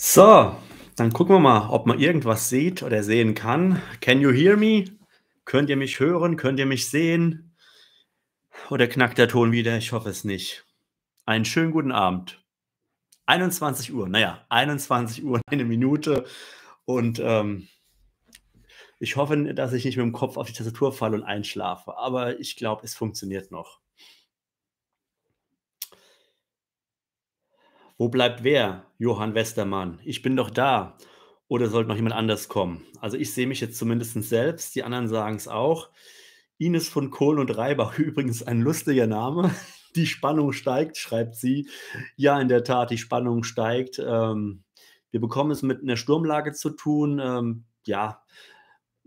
So, dann gucken wir mal, ob man irgendwas sieht oder sehen kann. Can you hear me? Könnt ihr mich hören? Könnt ihr mich sehen? Oder knackt der Ton wieder? Ich hoffe es nicht. Einen schönen guten Abend. 21 Uhr, naja, 21 Uhr, eine Minute. Und ähm, ich hoffe, dass ich nicht mit dem Kopf auf die Tastatur falle und einschlafe. Aber ich glaube, es funktioniert noch. Wo bleibt wer? Johann Westermann. Ich bin doch da. Oder sollte noch jemand anders kommen? Also ich sehe mich jetzt zumindest selbst, die anderen sagen es auch. Ines von Kohl und Reibach, übrigens ein lustiger Name. Die Spannung steigt, schreibt sie. Ja, in der Tat, die Spannung steigt. Ähm, wir bekommen es mit einer Sturmlage zu tun. Ähm, ja,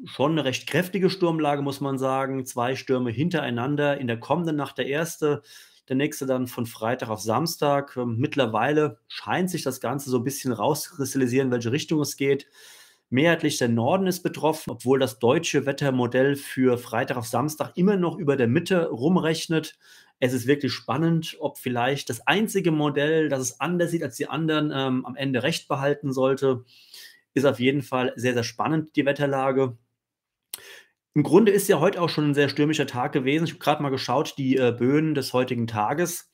schon eine recht kräftige Sturmlage, muss man sagen. Zwei Stürme hintereinander. In der kommenden Nacht der erste der nächste dann von Freitag auf Samstag. Ähm, mittlerweile scheint sich das Ganze so ein bisschen rauskristallisieren, in welche Richtung es geht. Mehrheitlich der Norden ist betroffen, obwohl das deutsche Wettermodell für Freitag auf Samstag immer noch über der Mitte rumrechnet. Es ist wirklich spannend, ob vielleicht das einzige Modell, das es anders sieht als die anderen, ähm, am Ende recht behalten sollte. Ist auf jeden Fall sehr, sehr spannend, die Wetterlage. Im Grunde ist ja heute auch schon ein sehr stürmischer Tag gewesen. Ich habe gerade mal geschaut, die äh, Böen des heutigen Tages.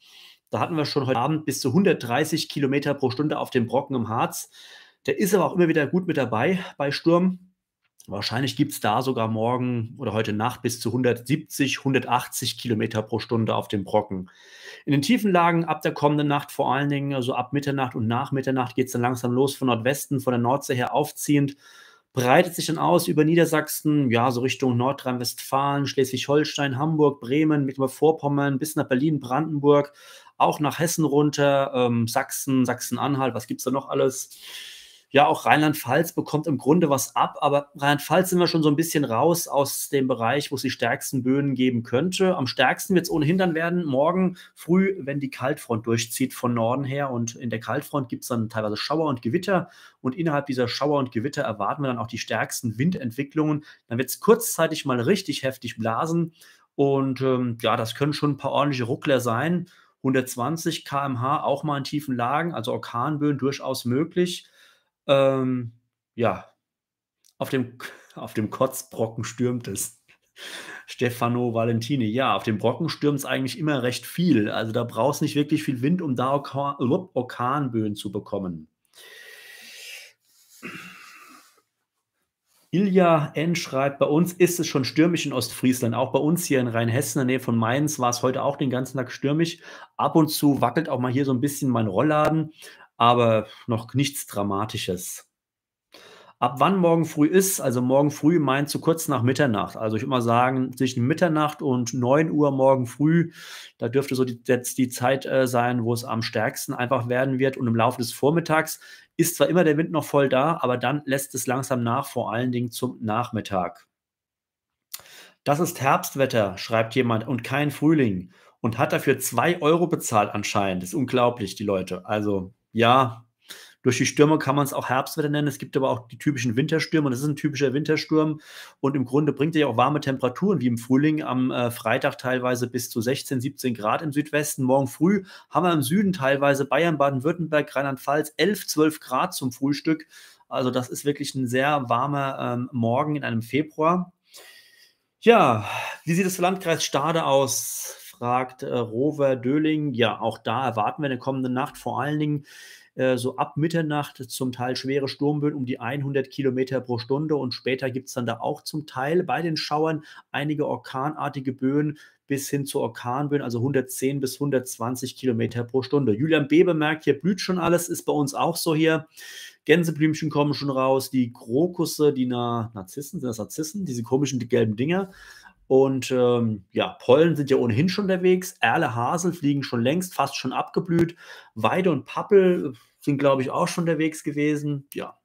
Da hatten wir schon heute Abend bis zu 130 Kilometer pro Stunde auf dem Brocken im Harz. Der ist aber auch immer wieder gut mit dabei bei Sturm. Wahrscheinlich gibt es da sogar morgen oder heute Nacht bis zu 170, 180 Kilometer pro Stunde auf dem Brocken. In den Tiefenlagen ab der kommenden Nacht vor allen Dingen, also ab Mitternacht und nach Mitternacht, geht es dann langsam los von Nordwesten, von der Nordsee her aufziehend breitet sich dann aus über Niedersachsen, ja, so Richtung Nordrhein-Westfalen, Schleswig-Holstein, Hamburg, Bremen, mit über vorpommern bis nach Berlin, Brandenburg, auch nach Hessen runter, ähm, Sachsen, Sachsen-Anhalt, was gibt es da noch alles? ja, auch Rheinland-Pfalz bekommt im Grunde was ab, aber Rheinland-Pfalz sind wir schon so ein bisschen raus aus dem Bereich, wo es die stärksten Böen geben könnte. Am stärksten wird es ohnehin dann werden, morgen früh, wenn die Kaltfront durchzieht von Norden her. Und in der Kaltfront gibt es dann teilweise Schauer und Gewitter. Und innerhalb dieser Schauer und Gewitter erwarten wir dann auch die stärksten Windentwicklungen. Dann wird es kurzzeitig mal richtig heftig blasen. Und ähm, ja, das können schon ein paar ordentliche Ruckler sein. 120 km/h auch mal in tiefen Lagen, also Orkanböen durchaus möglich. Ähm, ja, auf dem, auf dem Kotzbrocken stürmt es. Stefano Valentini. Ja, auf dem Brocken stürmt es eigentlich immer recht viel. Also da brauchst nicht wirklich viel Wind, um da Orkan, Orkanböen zu bekommen. Ilja N. schreibt, bei uns ist es schon stürmisch in Ostfriesland. Auch bei uns hier in Rheinhessen, in der Nähe von Mainz, war es heute auch den ganzen Tag stürmisch. Ab und zu wackelt auch mal hier so ein bisschen mein Rollladen aber noch nichts Dramatisches. Ab wann morgen früh ist, also morgen früh meint zu so kurz nach Mitternacht. Also ich immer sagen, zwischen Mitternacht und 9 Uhr morgen früh, da dürfte so die, jetzt die Zeit äh, sein, wo es am stärksten einfach werden wird. Und im Laufe des Vormittags ist zwar immer der Wind noch voll da, aber dann lässt es langsam nach, vor allen Dingen zum Nachmittag. Das ist Herbstwetter, schreibt jemand, und kein Frühling. Und hat dafür 2 Euro bezahlt anscheinend. Das ist unglaublich, die Leute. Also ja, durch die Stürme kann man es auch Herbstwetter nennen. Es gibt aber auch die typischen Winterstürme Das ist ein typischer Wintersturm. Und im Grunde bringt er ja auch warme Temperaturen, wie im Frühling am äh, Freitag teilweise bis zu 16, 17 Grad im Südwesten. Morgen früh haben wir im Süden teilweise Bayern, Baden-Württemberg, Rheinland-Pfalz 11, 12 Grad zum Frühstück. Also das ist wirklich ein sehr warmer ähm, Morgen in einem Februar. Ja, wie sieht das Landkreis Stade aus? fragt äh, Rover Döling, ja, auch da erwarten wir eine kommende Nacht vor allen Dingen äh, so ab Mitternacht zum Teil schwere Sturmböen um die 100 Kilometer pro Stunde und später gibt es dann da auch zum Teil bei den Schauern einige orkanartige Böen bis hin zu Orkanböen, also 110 bis 120 Kilometer pro Stunde. Julian B. bemerkt, hier blüht schon alles, ist bei uns auch so hier. Gänseblümchen kommen schon raus, die Krokusse, die Na Narzissen, sind das Narzissen, diese komischen gelben Dinger und ähm, ja, Pollen sind ja ohnehin schon unterwegs. Erle, Hasel fliegen schon längst, fast schon abgeblüht. Weide und Pappel äh, sind, glaube ich, auch schon unterwegs gewesen. Ja.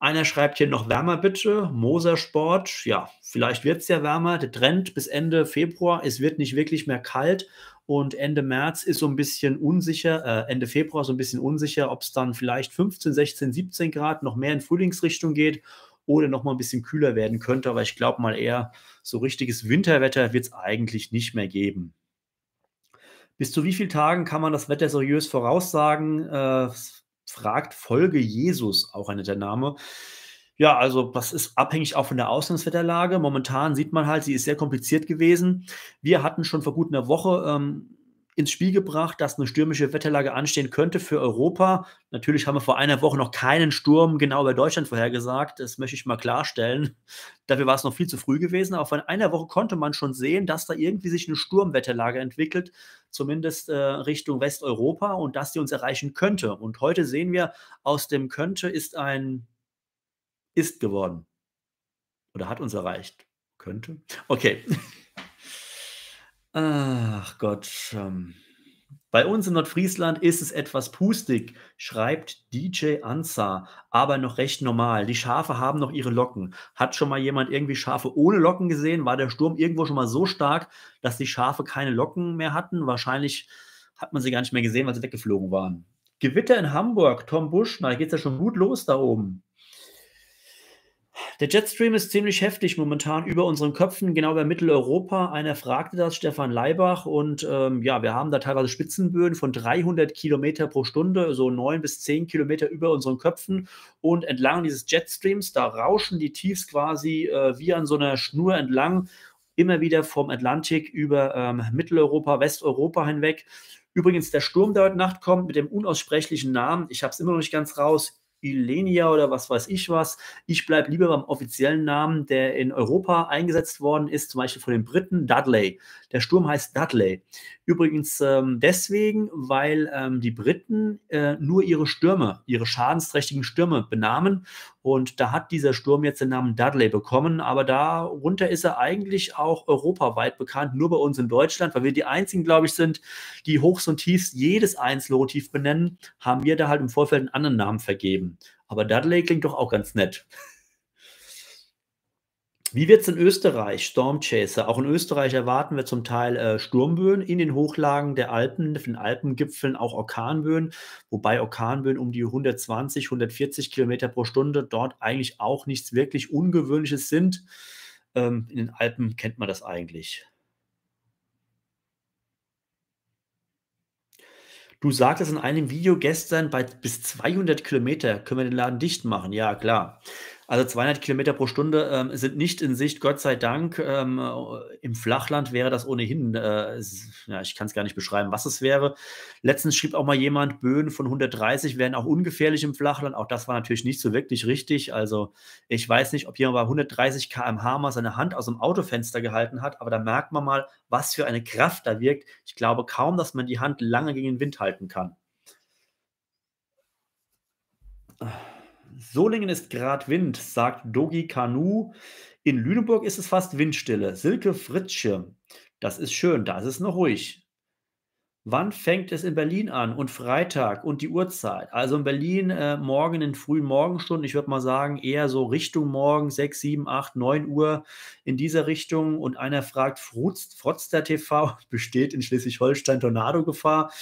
Einer schreibt hier noch wärmer bitte. Mosersport. Ja, vielleicht wird es ja wärmer. Der Trend bis Ende Februar. Es wird nicht wirklich mehr kalt. Und Ende März ist so ein bisschen unsicher, äh, Ende Februar so ein bisschen unsicher, ob es dann vielleicht 15, 16, 17 Grad noch mehr in Frühlingsrichtung geht oder noch mal ein bisschen kühler werden könnte. Aber ich glaube mal eher, so richtiges Winterwetter wird es eigentlich nicht mehr geben. Bis zu wie vielen Tagen kann man das Wetter seriös voraussagen? Äh, fragt Folge Jesus, auch ein netter Name. Ja, also das ist abhängig auch von der Auslandswetterlage. Momentan sieht man halt, sie ist sehr kompliziert gewesen. Wir hatten schon vor gut einer Woche ähm, ins Spiel gebracht, dass eine stürmische Wetterlage anstehen könnte für Europa. Natürlich haben wir vor einer Woche noch keinen Sturm genau bei Deutschland vorhergesagt. Das möchte ich mal klarstellen. Dafür war es noch viel zu früh gewesen. Aber vor einer Woche konnte man schon sehen, dass da irgendwie sich eine Sturmwetterlage entwickelt, zumindest äh, Richtung Westeuropa und dass die uns erreichen könnte. Und heute sehen wir, aus dem könnte ist ein ist geworden. Oder hat uns erreicht. Könnte. Okay. Ach Gott. Ähm, bei uns in Nordfriesland ist es etwas pustig, schreibt DJ Ansa, aber noch recht normal. Die Schafe haben noch ihre Locken. Hat schon mal jemand irgendwie Schafe ohne Locken gesehen? War der Sturm irgendwo schon mal so stark, dass die Schafe keine Locken mehr hatten? Wahrscheinlich hat man sie gar nicht mehr gesehen, weil sie weggeflogen waren. Gewitter in Hamburg, Tom Busch, na, da geht es ja schon gut los da oben. Der Jetstream ist ziemlich heftig momentan über unseren Köpfen, genau bei Mitteleuropa. Einer fragte das, Stefan Leibach. Und ähm, ja, wir haben da teilweise Spitzenböen von 300 Kilometer pro Stunde, so neun bis zehn Kilometer über unseren Köpfen. Und entlang dieses Jetstreams, da rauschen die Tiefs quasi äh, wie an so einer Schnur entlang, immer wieder vom Atlantik über ähm, Mitteleuropa, Westeuropa hinweg. Übrigens, der Sturm, der heute Nacht kommt, mit dem unaussprechlichen Namen, ich habe es immer noch nicht ganz raus, Ilenia oder was weiß ich was. Ich bleibe lieber beim offiziellen Namen, der in Europa eingesetzt worden ist, zum Beispiel von den Briten, Dudley. Der Sturm heißt Dudley. Übrigens ähm, deswegen, weil ähm, die Briten äh, nur ihre Stürme, ihre schadensträchtigen Stürme benahmen. Und da hat dieser Sturm jetzt den Namen Dudley bekommen. Aber darunter ist er eigentlich auch europaweit bekannt, nur bei uns in Deutschland, weil wir die einzigen, glaube ich, sind, die Hochs und Tiefs jedes einzelne Tief benennen, haben wir da halt im Vorfeld einen anderen Namen vergeben. Aber Dudley klingt doch auch ganz nett. Wie wird es in Österreich? Stormchaser. Auch in Österreich erwarten wir zum Teil äh, Sturmböen in den Hochlagen der Alpen, in Alpengipfeln auch Orkanböen, wobei Orkanböen um die 120, 140 Kilometer pro Stunde dort eigentlich auch nichts wirklich Ungewöhnliches sind. Ähm, in den Alpen kennt man das eigentlich. Du sagtest in einem Video gestern, bei bis 200 Kilometer können wir den Laden dicht machen. Ja, klar. Also 200 Kilometer pro Stunde ähm, sind nicht in Sicht, Gott sei Dank. Ähm, äh, Im Flachland wäre das ohnehin, äh, ja, ich kann es gar nicht beschreiben, was es wäre. Letztens schrieb auch mal jemand, Böen von 130 wären auch ungefährlich im Flachland. Auch das war natürlich nicht so wirklich richtig. Also ich weiß nicht, ob jemand bei 130 km/h mal seine Hand aus dem Autofenster gehalten hat, aber da merkt man mal, was für eine Kraft da wirkt. Ich glaube kaum, dass man die Hand lange gegen den Wind halten kann. Ah. Solingen ist grad Wind, sagt Dogi Kanu. In Lüneburg ist es fast Windstille. Silke Fritzsche, das ist schön, da ist es noch ruhig. Wann fängt es in Berlin an? Und Freitag und die Uhrzeit. Also in Berlin äh, morgen in frühen Morgenstunden, ich würde mal sagen, eher so Richtung morgen, 6, 7, 8, 9 Uhr in dieser Richtung. Und einer fragt, Frotz, der TV besteht in Schleswig-Holstein Tornadogefahr? gefahr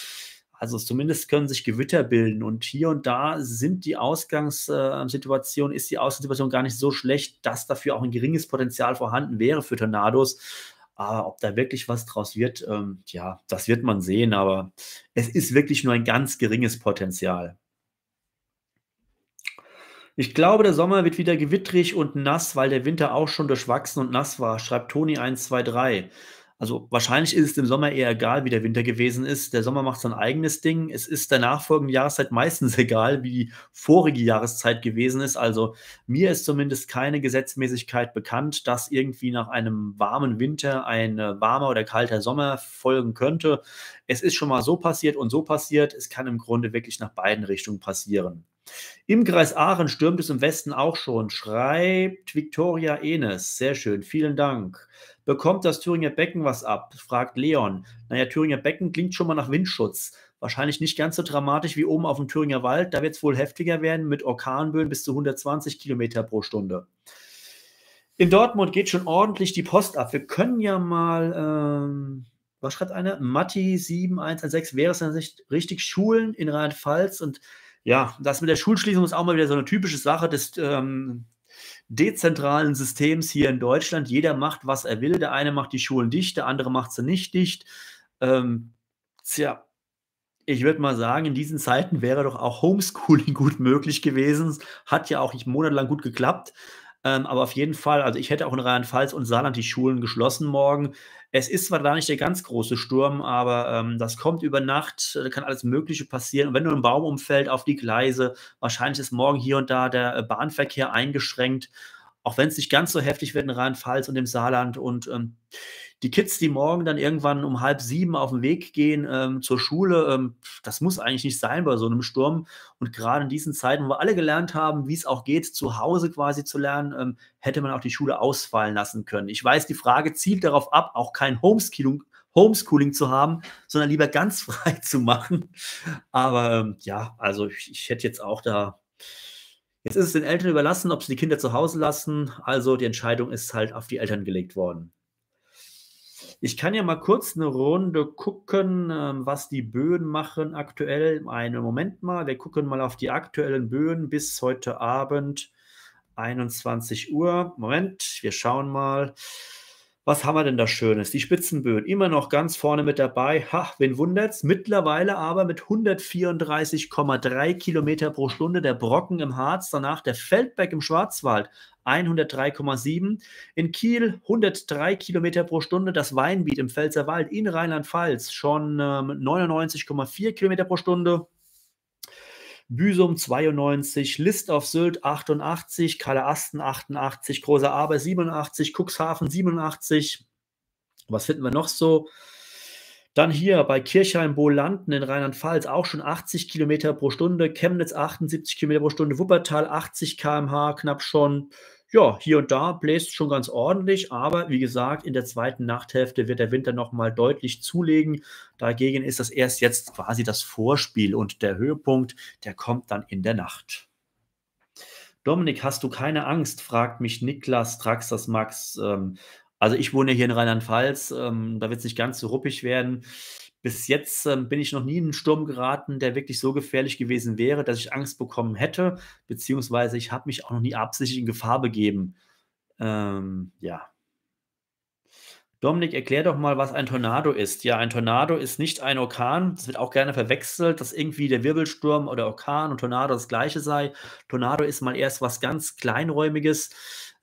also zumindest können sich Gewitter bilden und hier und da sind die Ausgangssituation, ist die Ausgangssituation gar nicht so schlecht, dass dafür auch ein geringes Potenzial vorhanden wäre für Tornados. Aber ob da wirklich was draus wird, ähm, ja, das wird man sehen, aber es ist wirklich nur ein ganz geringes Potenzial. Ich glaube, der Sommer wird wieder gewittrig und nass, weil der Winter auch schon durchwachsen und nass war, schreibt Toni 123. Also wahrscheinlich ist es im Sommer eher egal, wie der Winter gewesen ist. Der Sommer macht sein eigenes Ding. Es ist der nachfolgenden Jahreszeit meistens egal, wie die vorige Jahreszeit gewesen ist. Also mir ist zumindest keine Gesetzmäßigkeit bekannt, dass irgendwie nach einem warmen Winter ein äh, warmer oder kalter Sommer folgen könnte. Es ist schon mal so passiert und so passiert. Es kann im Grunde wirklich nach beiden Richtungen passieren. Im Kreis Aachen stürmt es im Westen auch schon, schreibt Viktoria Enes. Sehr schön, vielen Dank. Bekommt das Thüringer Becken was ab? fragt Leon. Naja, Thüringer Becken klingt schon mal nach Windschutz. Wahrscheinlich nicht ganz so dramatisch wie oben auf dem Thüringer Wald. Da wird es wohl heftiger werden mit Orkanböen bis zu 120 Kilometer pro Stunde. In Dortmund geht schon ordentlich die Post ab. Wir können ja mal, ähm, was schreibt einer? Matti 7116, wäre es dann nicht richtig Schulen in Rheinland-Pfalz? Und ja, das mit der Schulschließung ist auch mal wieder so eine typische Sache des ähm, dezentralen Systems hier in Deutschland. Jeder macht, was er will. Der eine macht die Schulen dicht, der andere macht sie nicht dicht. Ähm, tja, ich würde mal sagen, in diesen Zeiten wäre doch auch Homeschooling gut möglich gewesen. Hat ja auch nicht monatelang gut geklappt. Ähm, aber auf jeden Fall, also ich hätte auch in Rheinland-Pfalz und Saarland die Schulen geschlossen morgen. Es ist zwar da nicht der ganz große Sturm, aber ähm, das kommt über Nacht, da äh, kann alles Mögliche passieren. Und wenn nur ein Baum umfällt auf die Gleise, wahrscheinlich ist morgen hier und da der äh, Bahnverkehr eingeschränkt auch wenn es nicht ganz so heftig wird in rhein pfalz und im Saarland. Und ähm, die Kids, die morgen dann irgendwann um halb sieben auf den Weg gehen ähm, zur Schule, ähm, das muss eigentlich nicht sein bei so einem Sturm. Und gerade in diesen Zeiten, wo wir alle gelernt haben, wie es auch geht, zu Hause quasi zu lernen, ähm, hätte man auch die Schule ausfallen lassen können. Ich weiß, die Frage zielt darauf ab, auch kein Homeschooling, Homeschooling zu haben, sondern lieber ganz frei zu machen. Aber ähm, ja, also ich, ich hätte jetzt auch da Jetzt ist es den Eltern überlassen, ob sie die Kinder zu Hause lassen. Also die Entscheidung ist halt auf die Eltern gelegt worden. Ich kann ja mal kurz eine Runde gucken, ähm, was die Böen machen aktuell. Einen Moment mal, wir gucken mal auf die aktuellen Böen bis heute Abend 21 Uhr. Moment, wir schauen mal. Was haben wir denn da Schönes? Die Spitzenböen immer noch ganz vorne mit dabei. Ha, wen wundert's? Mittlerweile aber mit 134,3 Kilometer pro Stunde der Brocken im Harz, danach der Feldberg im Schwarzwald 103,7, in Kiel 103 Kilometer pro Stunde, das Weinbiet im Pfälzerwald in Rheinland-Pfalz schon ähm, 99,4 Kilometer pro Stunde. Büsum 92, List auf Sylt 88, Kalle Asten 88, Großer Arbeit 87, Cuxhaven 87. Was finden wir noch so? Dann hier bei Kirchheim-Bolanden in Rheinland-Pfalz auch schon 80 Kilometer pro Stunde, Chemnitz 78 Kilometer pro Stunde, Wuppertal 80 km/h knapp schon, ja, hier und da bläst schon ganz ordentlich, aber wie gesagt, in der zweiten Nachthälfte wird der Winter nochmal deutlich zulegen. Dagegen ist das erst jetzt quasi das Vorspiel und der Höhepunkt, der kommt dann in der Nacht. Dominik, hast du keine Angst? fragt mich Niklas Traxas Max. Ähm, also ich wohne hier in Rheinland-Pfalz, ähm, da wird es nicht ganz so ruppig werden. Bis jetzt ähm, bin ich noch nie in einen Sturm geraten, der wirklich so gefährlich gewesen wäre, dass ich Angst bekommen hätte, beziehungsweise ich habe mich auch noch nie absichtlich in Gefahr begeben. Ähm, ja. Dominik, erklär doch mal, was ein Tornado ist. Ja, ein Tornado ist nicht ein Orkan. Das wird auch gerne verwechselt, dass irgendwie der Wirbelsturm oder Orkan und Tornado das gleiche sei. Tornado ist mal erst was ganz Kleinräumiges.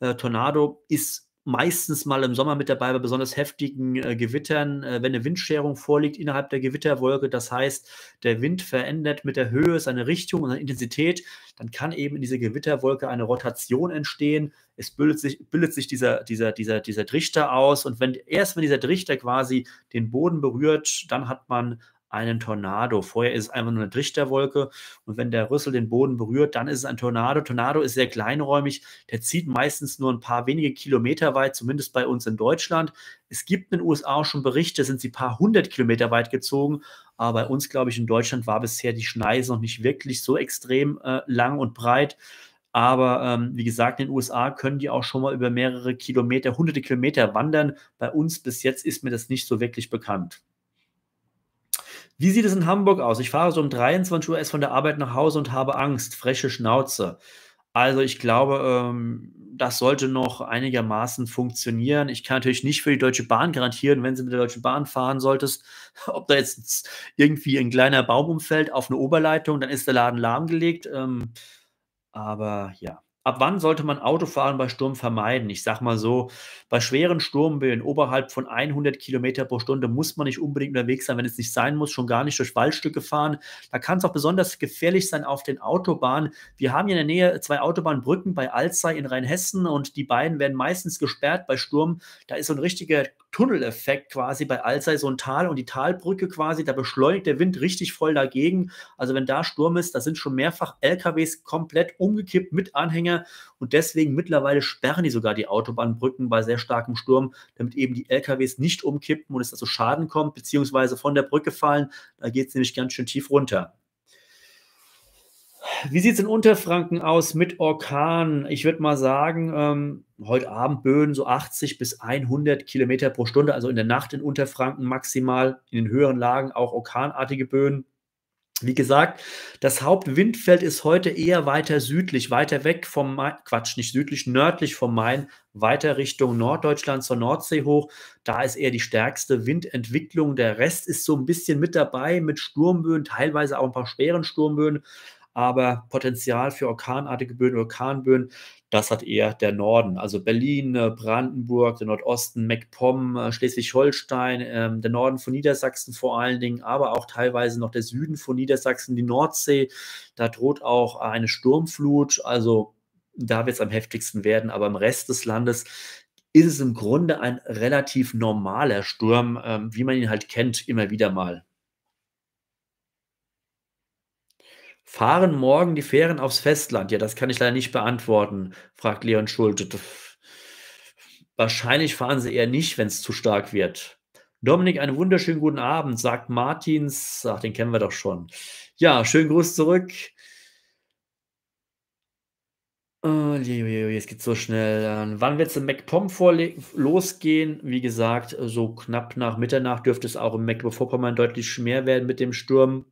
Äh, Tornado ist meistens mal im Sommer mit dabei bei besonders heftigen äh, Gewittern, äh, wenn eine Windscherung vorliegt innerhalb der Gewitterwolke. Das heißt, der Wind verändert mit der Höhe seine Richtung und seine Intensität. Dann kann eben in dieser Gewitterwolke eine Rotation entstehen. Es bildet sich, bildet sich dieser, dieser, dieser, dieser Trichter aus. Und wenn, erst wenn dieser Trichter quasi den Boden berührt, dann hat man einen Tornado. Vorher ist es einfach nur eine Trichterwolke und wenn der Rüssel den Boden berührt, dann ist es ein Tornado. Tornado ist sehr kleinräumig, der zieht meistens nur ein paar wenige Kilometer weit, zumindest bei uns in Deutschland. Es gibt in den USA auch schon Berichte, sind sie ein paar hundert Kilometer weit gezogen, aber bei uns, glaube ich, in Deutschland war bisher die Schneise noch nicht wirklich so extrem äh, lang und breit. Aber ähm, wie gesagt, in den USA können die auch schon mal über mehrere Kilometer, hunderte Kilometer wandern. Bei uns bis jetzt ist mir das nicht so wirklich bekannt. Wie sieht es in Hamburg aus? Ich fahre so um 23 Uhr erst von der Arbeit nach Hause und habe Angst, freche Schnauze. Also ich glaube, ähm, das sollte noch einigermaßen funktionieren. Ich kann natürlich nicht für die Deutsche Bahn garantieren, wenn sie mit der Deutschen Bahn fahren solltest, ob da jetzt irgendwie ein kleiner Baum umfällt auf eine Oberleitung, dann ist der Laden lahmgelegt. Ähm, aber ja ab wann sollte man Autofahren bei Sturm vermeiden? Ich sage mal so, bei schweren Sturmböen oberhalb von 100 Kilometer pro Stunde muss man nicht unbedingt unterwegs sein, wenn es nicht sein muss, schon gar nicht durch Waldstücke fahren. Da kann es auch besonders gefährlich sein auf den Autobahnen. Wir haben hier in der Nähe zwei Autobahnbrücken bei Alzey in Rheinhessen und die beiden werden meistens gesperrt bei Sturm. Da ist so ein richtiger Tunneleffekt quasi bei Alzey so ein Tal und die Talbrücke quasi, da beschleunigt der Wind richtig voll dagegen. Also wenn da Sturm ist, da sind schon mehrfach LKWs komplett umgekippt mit Anhänger und deswegen mittlerweile sperren die sogar die Autobahnbrücken bei sehr starkem Sturm, damit eben die LKWs nicht umkippen und es also Schaden kommt, beziehungsweise von der Brücke fallen. Da geht es nämlich ganz schön tief runter. Wie sieht es in Unterfranken aus mit Orkan? Ich würde mal sagen, ähm, heute Abend Böen so 80 bis 100 Kilometer pro Stunde, also in der Nacht in Unterfranken maximal, in den höheren Lagen auch orkanartige Böen. Wie gesagt, das Hauptwindfeld ist heute eher weiter südlich, weiter weg vom Main, Quatsch, nicht südlich, nördlich vom Main, weiter Richtung Norddeutschland zur Nordsee hoch. Da ist eher die stärkste Windentwicklung. Der Rest ist so ein bisschen mit dabei mit Sturmböen, teilweise auch ein paar schweren Sturmböen aber Potenzial für orkanartige Böen, Orkanböen, das hat eher der Norden. Also Berlin, äh, Brandenburg, der Nordosten, Meckpomm, äh, Schleswig-Holstein, ähm, der Norden von Niedersachsen vor allen Dingen, aber auch teilweise noch der Süden von Niedersachsen, die Nordsee. Da droht auch eine Sturmflut. Also da wird es am heftigsten werden, aber im Rest des Landes ist es im Grunde ein relativ normaler Sturm, ähm, wie man ihn halt kennt, immer wieder mal. Fahren morgen die Fähren aufs Festland? Ja, das kann ich leider nicht beantworten, fragt Leon Schulte. Wahrscheinlich fahren sie eher nicht, wenn es zu stark wird. Dominik, einen wunderschönen guten Abend, sagt Martins. Ach, den kennen wir doch schon. Ja, schönen Gruß zurück. Oh, jetzt geht's so schnell. Wann wird es im MacPom losgehen? Wie gesagt, so knapp nach Mitternacht dürfte es auch im MacPom-Vorpommern deutlich mehr werden mit dem Sturm.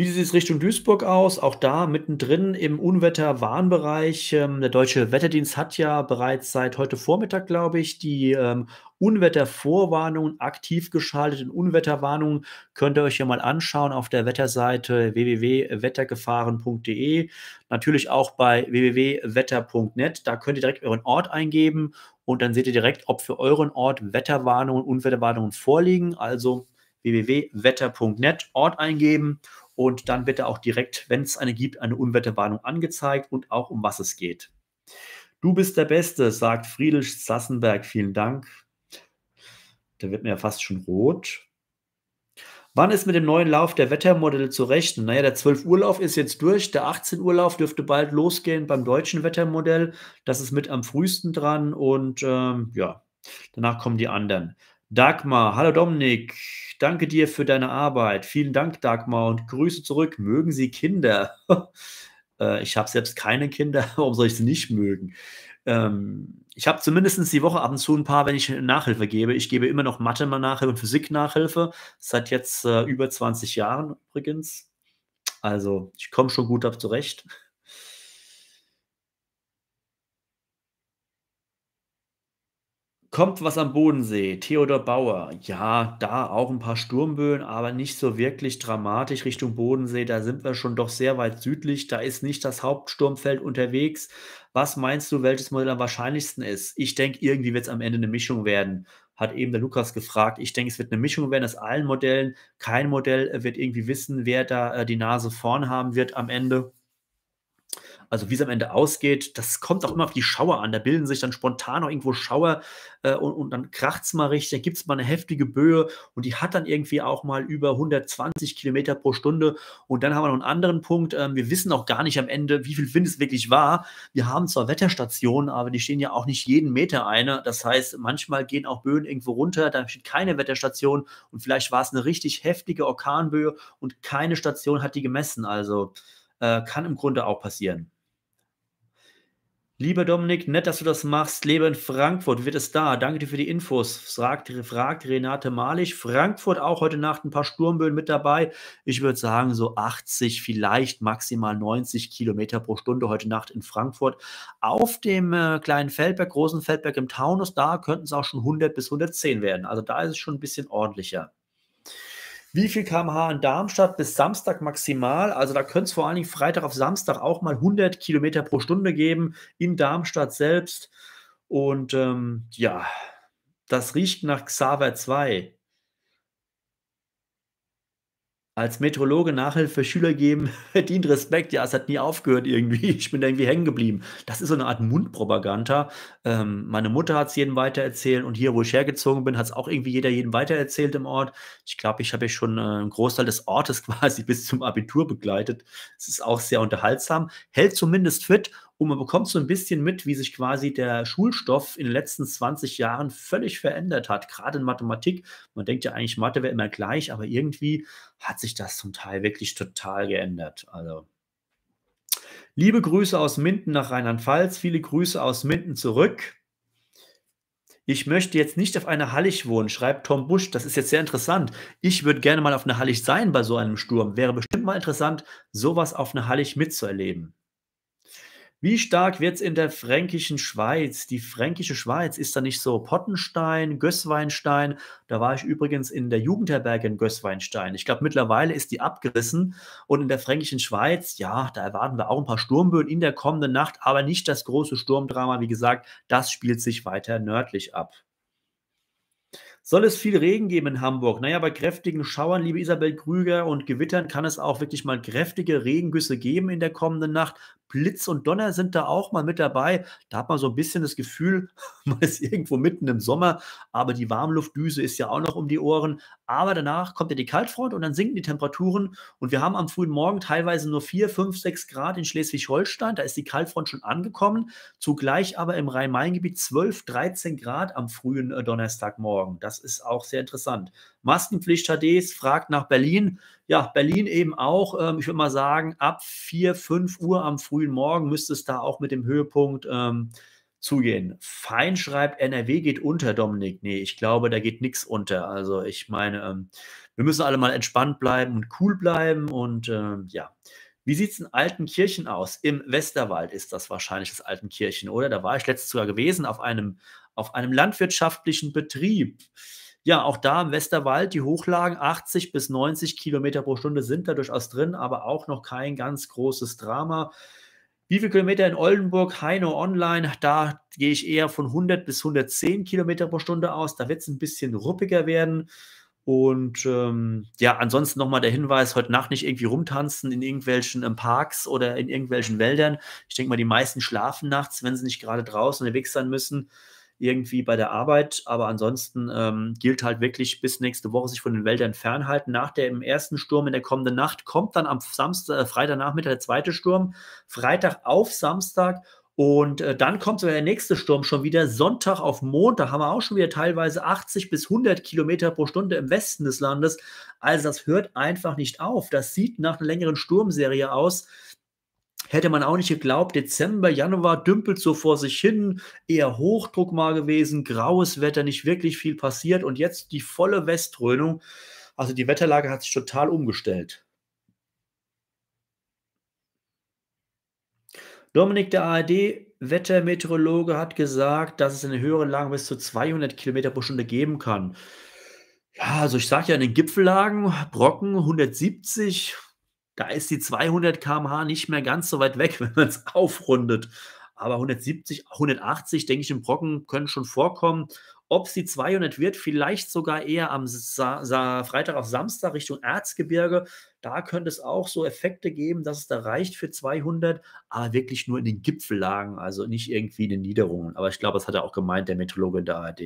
Wie sieht es Richtung Duisburg aus? Auch da mittendrin im Unwetterwarnbereich. Ähm, der Deutsche Wetterdienst hat ja bereits seit heute Vormittag, glaube ich, die ähm, Unwettervorwarnungen aktiv geschaltet. In Unwetterwarnungen könnt ihr euch ja mal anschauen auf der Wetterseite www.wettergefahren.de. Natürlich auch bei www.wetter.net. Da könnt ihr direkt euren Ort eingeben und dann seht ihr direkt, ob für euren Ort Wetterwarnungen, Unwetterwarnungen vorliegen. Also www.wetter.net Ort eingeben und dann wird er auch direkt, wenn es eine gibt, eine Unwetterwarnung angezeigt und auch um was es geht. Du bist der Beste, sagt Friedel Sassenberg. Vielen Dank. Da wird mir ja fast schon rot. Wann ist mit dem neuen Lauf der Wettermodelle zu rechnen? Naja, der 12 Uhr Lauf ist jetzt durch, der 18 Uhr Lauf dürfte bald losgehen beim deutschen Wettermodell. Das ist mit am frühesten dran und ähm, ja, danach kommen die anderen. Dagmar, hallo Dominik, Danke dir für deine Arbeit. Vielen Dank, Dagmar, und Grüße zurück. Mögen Sie Kinder? äh, ich habe selbst keine Kinder. Warum soll ich sie nicht mögen? Ähm, ich habe zumindest die Woche ab und zu ein paar, wenn ich Nachhilfe gebe. Ich gebe immer noch Mathe-Nachhilfe und Physik-Nachhilfe. Seit jetzt äh, über 20 Jahren übrigens. Also, ich komme schon gut ab zurecht. Kommt was am Bodensee, Theodor Bauer. Ja, da auch ein paar Sturmböen, aber nicht so wirklich dramatisch Richtung Bodensee. Da sind wir schon doch sehr weit südlich. Da ist nicht das Hauptsturmfeld unterwegs. Was meinst du, welches Modell am wahrscheinlichsten ist? Ich denke, irgendwie wird es am Ende eine Mischung werden. Hat eben der Lukas gefragt. Ich denke, es wird eine Mischung werden aus allen Modellen. Kein Modell äh, wird irgendwie wissen, wer da äh, die Nase vorn haben wird am Ende. Also wie es am Ende ausgeht, das kommt auch immer auf die Schauer an. Da bilden sich dann spontan auch irgendwo Schauer äh, und, und, dann kracht es mal richtig, da gibt es mal eine heftige Böe und die hat dann irgendwie auch mal über 120 Kilometer pro Stunde. Und dann haben wir noch einen anderen Punkt. Ähm, wir wissen auch gar nicht am Ende, wie viel Wind es wirklich war. Wir haben zwar Wetterstationen, aber die stehen ja auch nicht jeden Meter eine. Das heißt, manchmal gehen auch Böen irgendwo runter, da steht keine Wetterstation und vielleicht war es eine richtig heftige Orkanböe und keine Station hat die gemessen. Also äh, kann im Grunde auch passieren. Lieber Dominik, nett, dass du das machst. Lebe in Frankfurt, wird es da. Danke dir für die Infos. Fragt, fragt Renate Malich. Frankfurt auch heute Nacht ein paar Sturmböen mit dabei. Ich würde sagen, so 80, vielleicht maximal 90 Kilometer pro Stunde heute Nacht in Frankfurt. Auf dem äh, kleinen Feldberg, großen Feldberg im Taunus, da könnten es auch schon 100 bis 110 werden. Also da ist es schon ein bisschen ordentlicher. Wie viel kmh in Darmstadt bis Samstag maximal? Also da könnte es vor allen Dingen Freitag auf Samstag auch mal 100 Kilometer pro Stunde geben in Darmstadt selbst. Und ähm, ja, das riecht nach Xaver 2 als Meteorologe Nachhilfe Schüler geben, dient Respekt. Ja, es hat nie aufgehört irgendwie. Ich bin da irgendwie hängen geblieben. Das ist so eine Art Mundpropaganda. Ähm, meine Mutter hat es jedem weitererzählt und hier, wo ich hergezogen bin, hat es auch irgendwie jeder jedem weitererzählt im Ort. Ich glaube, ich habe ja schon äh, einen Großteil des Ortes quasi bis zum Abitur begleitet. Es ist auch sehr unterhaltsam, hält zumindest fit und man bekommt so ein bisschen mit, wie sich quasi der Schulstoff in den letzten 20 Jahren völlig verändert hat, gerade in Mathematik. Man denkt ja eigentlich, Mathe wäre immer gleich, aber irgendwie hat sich das zum Teil wirklich total geändert. Also. Liebe Grüße aus Minden nach Rheinland-Pfalz, viele Grüße aus Minden zurück. Ich möchte jetzt nicht auf einer Hallig wohnen, schreibt Tom Busch. Das ist jetzt sehr interessant. Ich würde gerne mal auf einer Hallig sein bei so einem Sturm. Wäre bestimmt mal interessant, sowas auf einer Hallig mitzuerleben. Wie stark wird es in der fränkischen Schweiz? Die fränkische Schweiz ist da nicht so Pottenstein, Gößweinstein. Da war ich übrigens in der Jugendherberge in Gößweinstein. Ich glaube, mittlerweile ist die abgerissen. Und in der fränkischen Schweiz, ja, da erwarten wir auch ein paar Sturmböen in der kommenden Nacht, aber nicht das große Sturmdrama. Wie gesagt, das spielt sich weiter nördlich ab. Soll es viel Regen geben in Hamburg? Naja, bei kräftigen Schauern, liebe Isabel Krüger, und Gewittern kann es auch wirklich mal kräftige Regengüsse geben in der kommenden Nacht. Blitz und Donner sind da auch mal mit dabei. Da hat man so ein bisschen das Gefühl, man ist irgendwo mitten im Sommer, aber die Warmluftdüse ist ja auch noch um die Ohren. Aber danach kommt ja die Kaltfront und dann sinken die Temperaturen. Und wir haben am frühen Morgen teilweise nur 4, 5, 6 Grad in Schleswig-Holstein. Da ist die Kaltfront schon angekommen. Zugleich aber im Rhein-Main-Gebiet 12, 13 Grad am frühen äh, Donnerstagmorgen. Das ist auch sehr interessant. Maskenpflicht HDs, fragt nach Berlin. Ja, Berlin eben auch. Ähm, ich würde mal sagen, ab 4, 5 Uhr am frühen Morgen müsste es da auch mit dem Höhepunkt ähm, zugehen. Fein schreibt, NRW geht unter, Dominik. Nee, ich glaube, da geht nichts unter. Also ich meine, ähm, wir müssen alle mal entspannt bleiben und cool bleiben. Und ähm, ja, wie sieht es in Altenkirchen aus? Im Westerwald ist das wahrscheinlich das Altenkirchen, oder? Da war ich letztes Jahr gewesen auf einem, auf einem landwirtschaftlichen Betrieb. Ja, auch da im Westerwald die Hochlagen 80 bis 90 Kilometer pro Stunde sind da durchaus drin, aber auch noch kein ganz großes Drama. Wie viele Kilometer in Oldenburg, Heino Online, da gehe ich eher von 100 bis 110 Kilometer pro Stunde aus. Da wird es ein bisschen ruppiger werden. Und ähm, ja, ansonsten nochmal der Hinweis, heute Nacht nicht irgendwie rumtanzen in irgendwelchen ähm, Parks oder in irgendwelchen Wäldern. Ich denke mal, die meisten schlafen nachts, wenn sie nicht gerade draußen unterwegs sein müssen irgendwie bei der Arbeit. Aber ansonsten ähm, gilt halt wirklich bis nächste Woche sich von den Wäldern fernhalten. Nach dem ersten Sturm in der kommenden Nacht kommt dann am Samstag, äh, Freitagnachmittag der zweite Sturm. Freitag auf Samstag. Und äh, dann kommt sogar der nächste Sturm schon wieder. Sonntag auf Montag haben wir auch schon wieder teilweise 80 bis 100 Kilometer pro Stunde im Westen des Landes. Also das hört einfach nicht auf. Das sieht nach einer längeren Sturmserie aus Hätte man auch nicht geglaubt, Dezember, Januar dümpelt so vor sich hin, eher Hochdruck mal gewesen, graues Wetter, nicht wirklich viel passiert und jetzt die volle Weströhnung. Also die Wetterlage hat sich total umgestellt. Dominik, der ARD-Wettermeteorologe, hat gesagt, dass es eine höhere Lage bis zu 200 Kilometer pro Stunde geben kann. Ja, also ich sage ja in den Gipfellagen, Brocken 170, da ist die 200 km/h nicht mehr ganz so weit weg, wenn man es aufrundet. Aber 170, 180, denke ich, im Brocken können schon vorkommen. Ob sie 200 wird, vielleicht sogar eher am Sa Sa Freitag auf Samstag Richtung Erzgebirge. Da könnte es auch so Effekte geben, dass es da reicht für 200, aber wirklich nur in den Gipfellagen, also nicht irgendwie in den Niederungen. Aber ich glaube, das hat er auch gemeint, der Meteorologe in der ARD,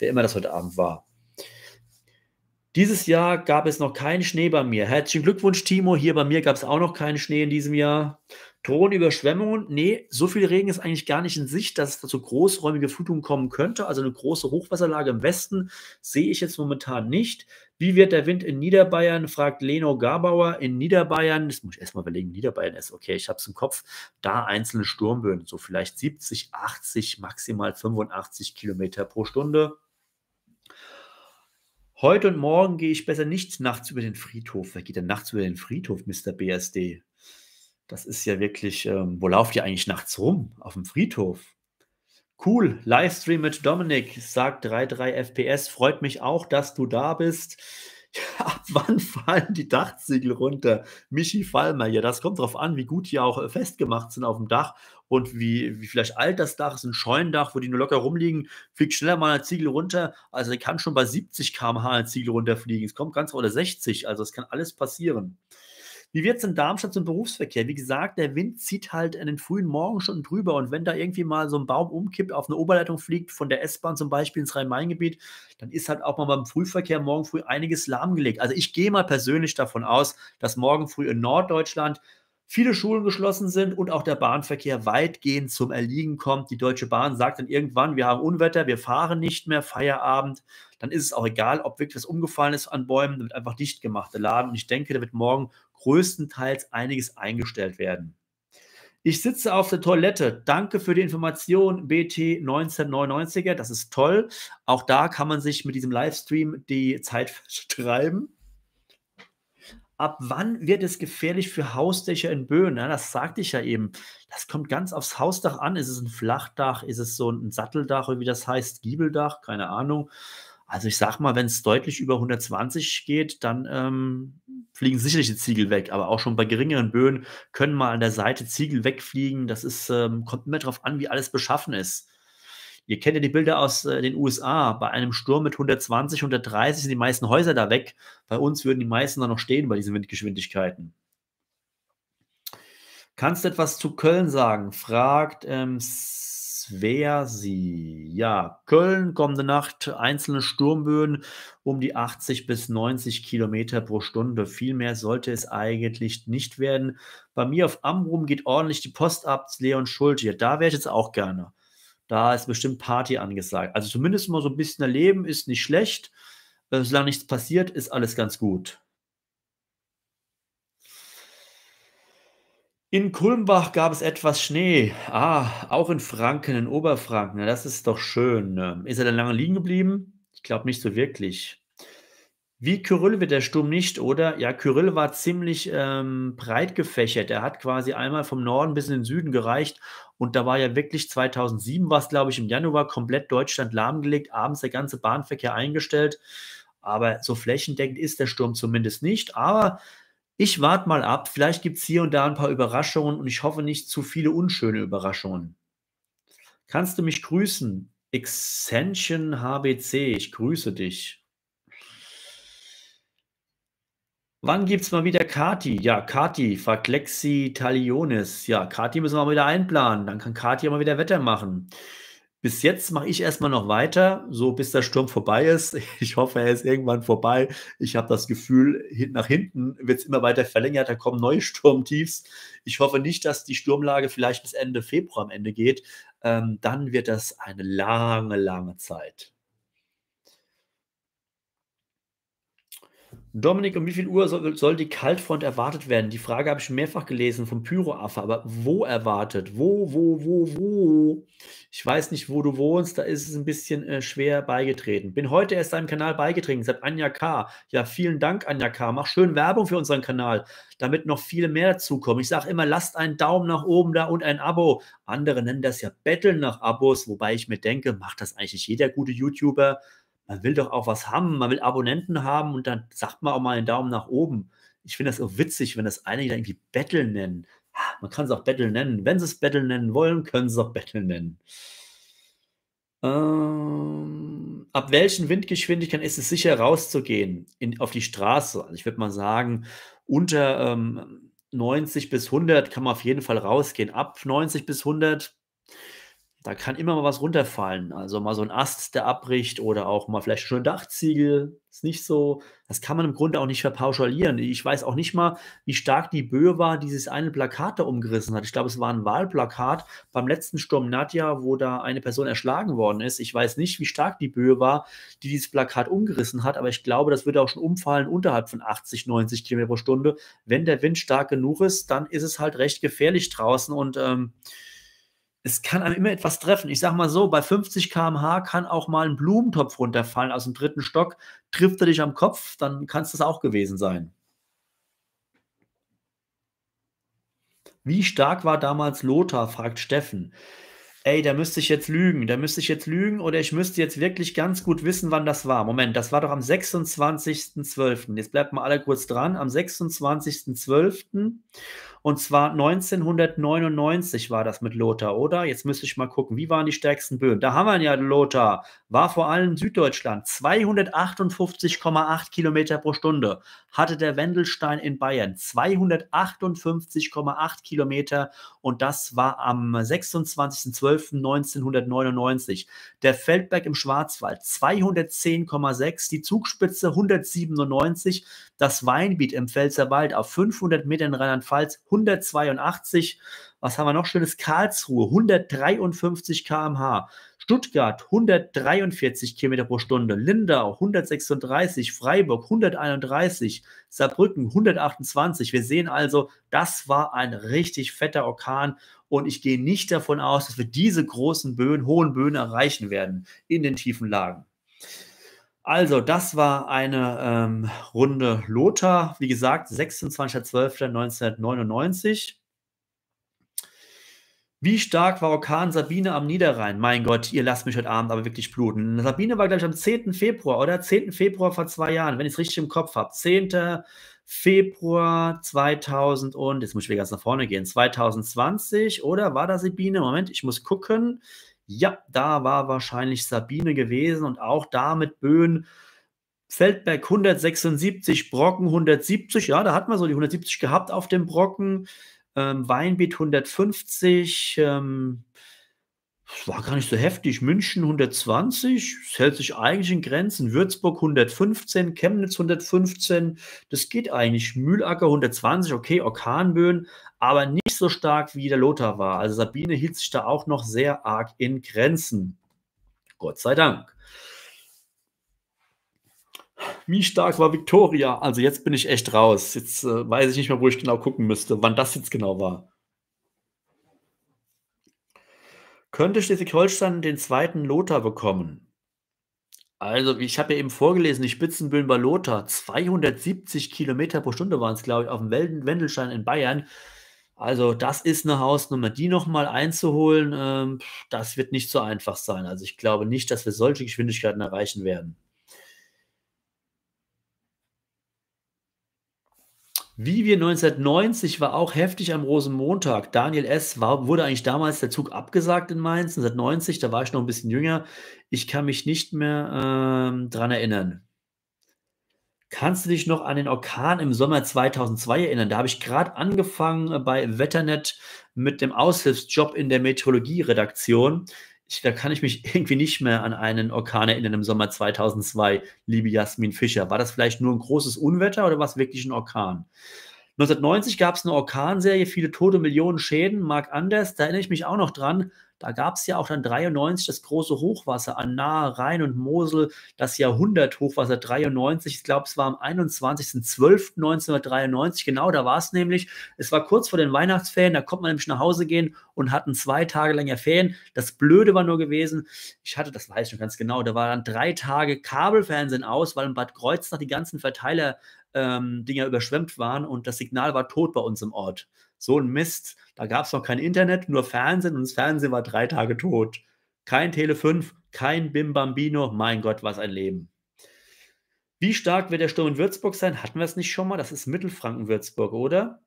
der immer das heute Abend war. Dieses Jahr gab es noch keinen Schnee bei mir. Herzlichen Glückwunsch, Timo. Hier bei mir gab es auch noch keinen Schnee in diesem Jahr. Drohen Nee, so viel Regen ist eigentlich gar nicht in Sicht, dass es dazu großräumige Flutungen kommen könnte. Also eine große Hochwasserlage im Westen sehe ich jetzt momentan nicht. Wie wird der Wind in Niederbayern? fragt Leno Garbauer. In Niederbayern, das muss ich erstmal überlegen, Niederbayern ist okay, ich habe es im Kopf, da einzelne Sturmböen, so vielleicht 70, 80, maximal 85 Kilometer pro Stunde. Heute und morgen gehe ich besser nicht nachts über den Friedhof. Wer geht denn nachts über den Friedhof, Mr. BSD? Das ist ja wirklich, ähm, wo lauft ihr eigentlich nachts rum? Auf dem Friedhof. Cool, Livestream mit Dominik, sagt 33 FPS. Freut mich auch, dass du da bist. Ja, ab wann fallen die Dachziegel runter? Michi Fallmer, ja, das kommt darauf an, wie gut die auch äh, festgemacht sind auf dem Dach und wie, wie vielleicht alt das Dach ist, ein Scheunendach, wo die nur locker rumliegen, fliegt schneller mal ein Ziegel runter. Also der kann schon bei 70 km/h ein Ziegel runterfliegen. Es kommt ganz oder 60, also es kann alles passieren. Wie wird es in Darmstadt zum Berufsverkehr? Wie gesagt, der Wind zieht halt in den frühen Morgenstunden drüber und wenn da irgendwie mal so ein Baum umkippt, auf eine Oberleitung fliegt, von der S-Bahn zum Beispiel ins Rhein-Main-Gebiet, dann ist halt auch mal beim Frühverkehr morgen früh einiges lahmgelegt. Also ich gehe mal persönlich davon aus, dass morgen früh in Norddeutschland viele Schulen geschlossen sind und auch der Bahnverkehr weitgehend zum Erliegen kommt. Die Deutsche Bahn sagt dann irgendwann, wir haben Unwetter, wir fahren nicht mehr, Feierabend. Dann ist es auch egal, ob wirklich was umgefallen ist an Bäumen, wird einfach dicht gemacht, der Laden. Und ich denke, da wird morgen größtenteils einiges eingestellt werden. Ich sitze auf der Toilette. Danke für die Information, BT 1999er. Das ist toll. Auch da kann man sich mit diesem Livestream die Zeit vertreiben ab wann wird es gefährlich für Hausdächer in Böen? Ja, das sagte ich ja eben. Das kommt ganz aufs Hausdach an. Ist es ein Flachdach? Ist es so ein Satteldach oder wie das heißt? Giebeldach? Keine Ahnung. Also ich sag mal, wenn es deutlich über 120 geht, dann ähm, fliegen sicherlich die Ziegel weg. Aber auch schon bei geringeren Böen können mal an der Seite Ziegel wegfliegen. Das ist, ähm, kommt immer darauf an, wie alles beschaffen ist. Ihr kennt ja die Bilder aus äh, den USA. Bei einem Sturm mit 120, 130 sind die meisten Häuser da weg. Bei uns würden die meisten da noch stehen bei diesen Windgeschwindigkeiten. Kannst du etwas zu Köln sagen? Fragt ähm, Wer sie? Ja, Köln kommende Nacht, einzelne Sturmböen um die 80 bis 90 Kilometer pro Stunde. Viel mehr sollte es eigentlich nicht werden. Bei mir auf Amrum geht ordentlich die Post ab, Leon Schulte. Ja, da wäre ich jetzt auch gerne. Da ist bestimmt Party angesagt. Also zumindest mal so ein bisschen erleben ist nicht schlecht. Äh, solange nichts passiert, ist alles ganz gut. In Kulmbach gab es etwas Schnee. Ah, auch in Franken, in Oberfranken. Das ist doch schön. Ähm, ist er denn lange liegen geblieben? Ich glaube nicht so wirklich. Wie Kyrill wird der Sturm nicht, oder? Ja, Kyrill war ziemlich ähm, breit gefächert. Er hat quasi einmal vom Norden bis in den Süden gereicht. Und da war ja wirklich 2007, war glaube ich im Januar, komplett Deutschland lahmgelegt, abends der ganze Bahnverkehr eingestellt. Aber so flächendeckend ist der Sturm zumindest nicht. Aber ich warte mal ab. Vielleicht gibt es hier und da ein paar Überraschungen und ich hoffe nicht zu viele unschöne Überraschungen. Kannst du mich grüßen? Extension HBC, ich grüße dich. Wann gibt es mal wieder Kati? Ja, Kati, Verklexi Talionis. Ja, Kati müssen wir mal wieder einplanen. Dann kann Kati auch mal wieder Wetter machen. Bis jetzt mache ich erstmal noch weiter, so bis der Sturm vorbei ist. Ich hoffe, er ist irgendwann vorbei. Ich habe das Gefühl, nach hinten wird es immer weiter verlängert. Da kommen neue Sturmtiefs. Ich hoffe nicht, dass die Sturmlage vielleicht bis Ende Februar am Ende geht. Ähm, dann wird das eine lange, lange Zeit. Dominik, um wie viel Uhr soll, soll, die Kaltfront erwartet werden? Die Frage habe ich mehrfach gelesen vom Pyroaffe, aber wo erwartet? Wo, wo, wo, wo? Ich weiß nicht, wo du wohnst, da ist es ein bisschen äh, schwer beigetreten. Bin heute erst deinem Kanal beigetreten, seit Anja K. Ja, vielen Dank, Anja K. Mach schön Werbung für unseren Kanal, damit noch viele mehr dazukommen. Ich sage immer, lasst einen Daumen nach oben da und ein Abo. Andere nennen das ja Betteln nach Abos, wobei ich mir denke, macht das eigentlich jeder gute YouTuber? man will doch auch was haben, man will Abonnenten haben und dann sagt man auch mal einen Daumen nach oben. Ich finde das auch witzig, wenn das einige da irgendwie Battle nennen. Man kann es auch Battle nennen. Wenn sie es Battle nennen wollen, können sie es auch Battle nennen. Ähm, ab welchen Windgeschwindigkeiten ist es sicher rauszugehen in, auf die Straße? Also ich würde mal sagen, unter ähm, 90 bis 100 kann man auf jeden Fall rausgehen. Ab 90 bis 100 da kann immer mal was runterfallen. Also mal so ein Ast, der abbricht oder auch mal vielleicht schon ein Dachziegel. Ist nicht so. Das kann man im Grunde auch nicht verpauschalieren. Ich weiß auch nicht mal, wie stark die Böe war, die dieses eine Plakat da umgerissen hat. Ich glaube, es war ein Wahlplakat beim letzten Sturm Nadja, wo da eine Person erschlagen worden ist. Ich weiß nicht, wie stark die Böe war, die dieses Plakat umgerissen hat, aber ich glaube, das würde auch schon umfallen unterhalb von 80, 90 Kilometer pro Stunde. Wenn der Wind stark genug ist, dann ist es halt recht gefährlich draußen und ähm, es kann einem immer etwas treffen. Ich sage mal so, bei 50 km/h kann auch mal ein Blumentopf runterfallen aus dem dritten Stock. Trifft er dich am Kopf, dann kann es das auch gewesen sein. Wie stark war damals Lothar, fragt Steffen. Ey, da müsste ich jetzt lügen, da müsste ich jetzt lügen oder ich müsste jetzt wirklich ganz gut wissen, wann das war. Moment, das war doch am 26.12. Jetzt bleibt mal alle kurz dran. Am 26.12. Und zwar 1999 war das mit Lothar, oder? Jetzt müsste ich mal gucken, wie waren die stärksten Böen? Da haben wir ja Lothar, war vor allem Süddeutschland, 258,8 Kilometer pro Stunde hatte der Wendelstein in Bayern 258,8 Kilometer und das war am 26.12.1999. Der Feldberg im Schwarzwald 210,6, die Zugspitze 197, das Weinbiet im Pfälzerwald auf 500 Meter in Rheinland-Pfalz 182. Was haben wir noch schönes? Karlsruhe 153 km/h. Stuttgart 143 Kilometer pro Stunde, Lindau 136, Freiburg 131, Saarbrücken 128. Wir sehen also, das war ein richtig fetter Orkan und ich gehe nicht davon aus, dass wir diese großen Böen, hohen Böen erreichen werden in den tiefen Lagen. Also, das war eine ähm, Runde Lothar, wie gesagt, 26.12.1999. Wie stark war Orkan Sabine am Niederrhein? Mein Gott, ihr lasst mich heute Abend aber wirklich bluten. Sabine war, glaube ich, am 10. Februar, oder? 10. Februar vor zwei Jahren, wenn ich es richtig im Kopf habe. 10. Februar 2000 und, jetzt muss ich wieder ganz nach vorne gehen, 2020, oder? War da Sabine? Moment, ich muss gucken. Ja, da war wahrscheinlich Sabine gewesen und auch da mit Böen. Feldberg 176, Brocken 170. Ja, da hat man so die 170 gehabt auf dem Brocken ähm, Weinbeet 150, ähm, war gar nicht so heftig. München 120, das hält sich eigentlich in Grenzen. Würzburg 115, Chemnitz 115, das geht eigentlich. Mühlacker 120, okay, Orkanböen, aber nicht so stark wie der Lothar war. Also Sabine hielt sich da auch noch sehr arg in Grenzen. Gott sei Dank. Wie stark war Victoria? Also jetzt bin ich echt raus. Jetzt äh, weiß ich nicht mehr, wo ich genau gucken müsste, wann das jetzt genau war. Könnte Schleswig-Holstein den zweiten Lothar bekommen? Also, ich habe ja eben vorgelesen, die Spitzenbühnen bei Lothar, 270 Kilometer pro Stunde waren es, glaube ich, auf dem Wendelstein in Bayern. Also, das ist eine Hausnummer. Die nochmal einzuholen, ähm, das wird nicht so einfach sein. Also, ich glaube nicht, dass wir solche Geschwindigkeiten erreichen werden. Wie wir 1990 war auch heftig am Rosenmontag. Daniel S. War, wurde eigentlich damals der Zug abgesagt in Mainz, 1990, da war ich noch ein bisschen jünger. Ich kann mich nicht mehr ähm, dran erinnern. Kannst du dich noch an den Orkan im Sommer 2002 erinnern? Da habe ich gerade angefangen äh, bei Wetternet mit dem Aushilfsjob in der Meteorologie-Redaktion ich, da kann ich mich irgendwie nicht mehr an einen Orkan erinnern im Sommer 2002, liebe Jasmin Fischer. War das vielleicht nur ein großes Unwetter oder war es wirklich ein Orkan? 1990 gab es eine Orkanserie, viele Tote, Millionen Schäden. Mark Anders, da erinnere ich mich auch noch dran, da gab es ja auch dann 93 das große Hochwasser an Nahe, Rhein und Mosel, das Jahrhunderthochwasser 93. Ich glaube, es war am 21.12.1993. Genau, da war es nämlich. Es war kurz vor den Weihnachtsferien, da konnte man nämlich nach Hause gehen und hatten zwei Tage lang ja Ferien. Das Blöde war nur gewesen, ich hatte, das weiß ich schon ganz genau, da waren drei Tage Kabelfernsehen aus, weil im Bad Kreuznach die ganzen Verteiler ähm, Dinger überschwemmt waren und das Signal war tot bei uns im Ort so ein Mist. Da gab es noch kein Internet, nur Fernsehen und das Fernsehen war drei Tage tot. Kein Tele 5, kein Bim Bambino, mein Gott, was ein Leben. Wie stark wird der Sturm in Würzburg sein? Hatten wir es nicht schon mal? Das ist Mittelfranken-Würzburg, oder?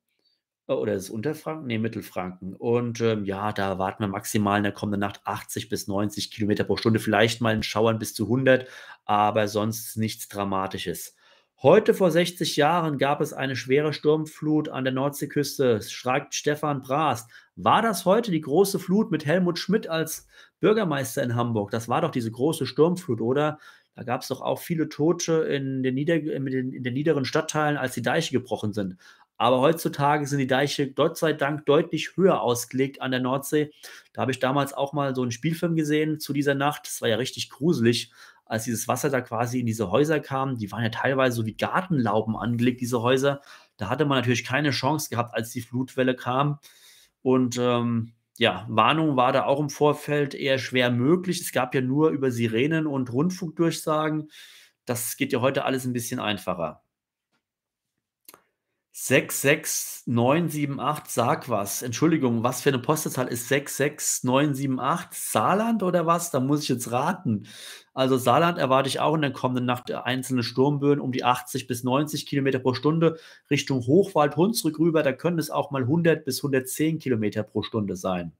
Äh, oder ist es Unterfranken? Nee, Mittelfranken. Und ähm, ja, da warten wir maximal in der kommenden Nacht 80 bis 90 Kilometer pro Stunde, vielleicht mal in Schauern bis zu 100, aber sonst nichts Dramatisches. Heute vor 60 Jahren gab es eine schwere Sturmflut an der Nordseeküste, schreibt Stefan Braas. War das heute die große Flut mit Helmut Schmidt als Bürgermeister in Hamburg? Das war doch diese große Sturmflut, oder? Da gab es doch auch viele Tote in den, Nieder in den, in den niederen Stadtteilen, als die Deiche gebrochen sind. Aber heutzutage sind die Deiche Gott sei Dank deutlich höher ausgelegt an der Nordsee. Da habe ich damals auch mal so einen Spielfilm gesehen zu dieser Nacht. Das war ja richtig gruselig als dieses Wasser da quasi in diese Häuser kam, die waren ja teilweise so wie Gartenlauben angelegt, diese Häuser. Da hatte man natürlich keine Chance gehabt, als die Flutwelle kam. Und ähm, ja, Warnung war da auch im Vorfeld eher schwer möglich. Es gab ja nur über Sirenen und Rundfunkdurchsagen. Das geht ja heute alles ein bisschen einfacher. 66978 sag was. Entschuldigung, was für eine Postzahl ist 66978? Saarland oder was? Da muss ich jetzt raten. Also Saarland erwarte ich auch in der kommenden Nacht einzelne Sturmböen um die 80 bis 90 Kilometer pro Stunde Richtung Hochwald, Hunsrück rüber. Da können es auch mal 100 bis 110 Kilometer pro Stunde sein.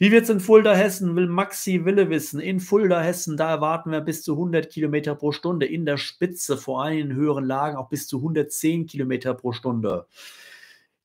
Wie wird's in Fulda Hessen? Will Maxi Wille wissen. In Fulda Hessen, da erwarten wir bis zu 100 Kilometer pro Stunde. In der Spitze, vor allem in höheren Lagen, auch bis zu 110 Kilometer pro Stunde.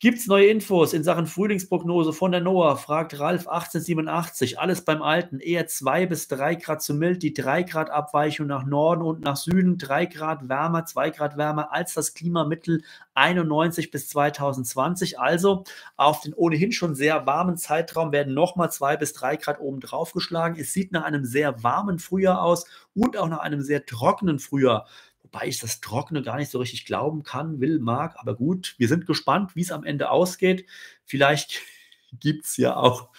Gibt es neue Infos in Sachen Frühlingsprognose von der NOAA? Fragt Ralf 1887. Alles beim Alten. Eher 2 bis 3 Grad zu mild. Die 3 Grad Abweichung nach Norden und nach Süden. 3 Grad wärmer, 2 Grad wärmer als das Klimamittel 91 bis 2020. Also auf den ohnehin schon sehr warmen Zeitraum werden nochmal 2 bis 3 Grad oben drauf geschlagen. Es sieht nach einem sehr warmen Frühjahr aus und auch nach einem sehr trockenen Frühjahr wobei ich das Trockene gar nicht so richtig glauben kann, will, mag. Aber gut, wir sind gespannt, wie es am Ende ausgeht. Vielleicht gibt es ja auch,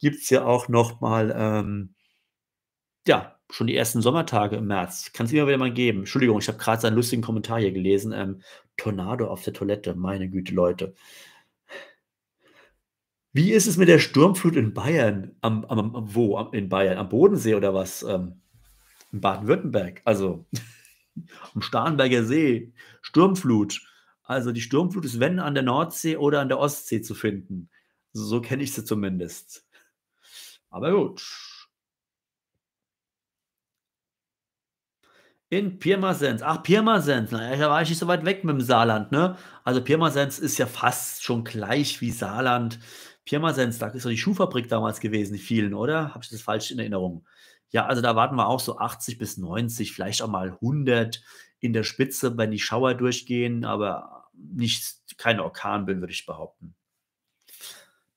gibt's ja auch nochmal, ähm, ja, schon die ersten Sommertage im März. Kann es immer wieder mal geben. Entschuldigung, ich habe gerade seinen lustigen Kommentar hier gelesen. Ähm, Tornado auf der Toilette, meine Güte, Leute. Wie ist es mit der Sturmflut in Bayern? Am, am, am wo? Am, in Bayern? Am Bodensee oder was? Ähm, in Baden-Württemberg? Also. am Starnberger See, Sturmflut. Also die Sturmflut ist, wenn, an der Nordsee oder an der Ostsee zu finden. So, kenne ich sie zumindest. Aber gut. In Pirmasens. Ach, Pirmasens. Naja, da war ich nicht so weit weg mit dem Saarland, ne? Also Pirmasens ist ja fast schon gleich wie Saarland. Pirmasens, da ist doch die Schuhfabrik damals gewesen, die vielen, oder? Habe ich das falsch in Erinnerung? Ja, also da warten wir auch so 80 bis 90, vielleicht auch mal 100 in der Spitze, wenn die Schauer durchgehen, aber nicht, keine Orkanböen, würde ich behaupten.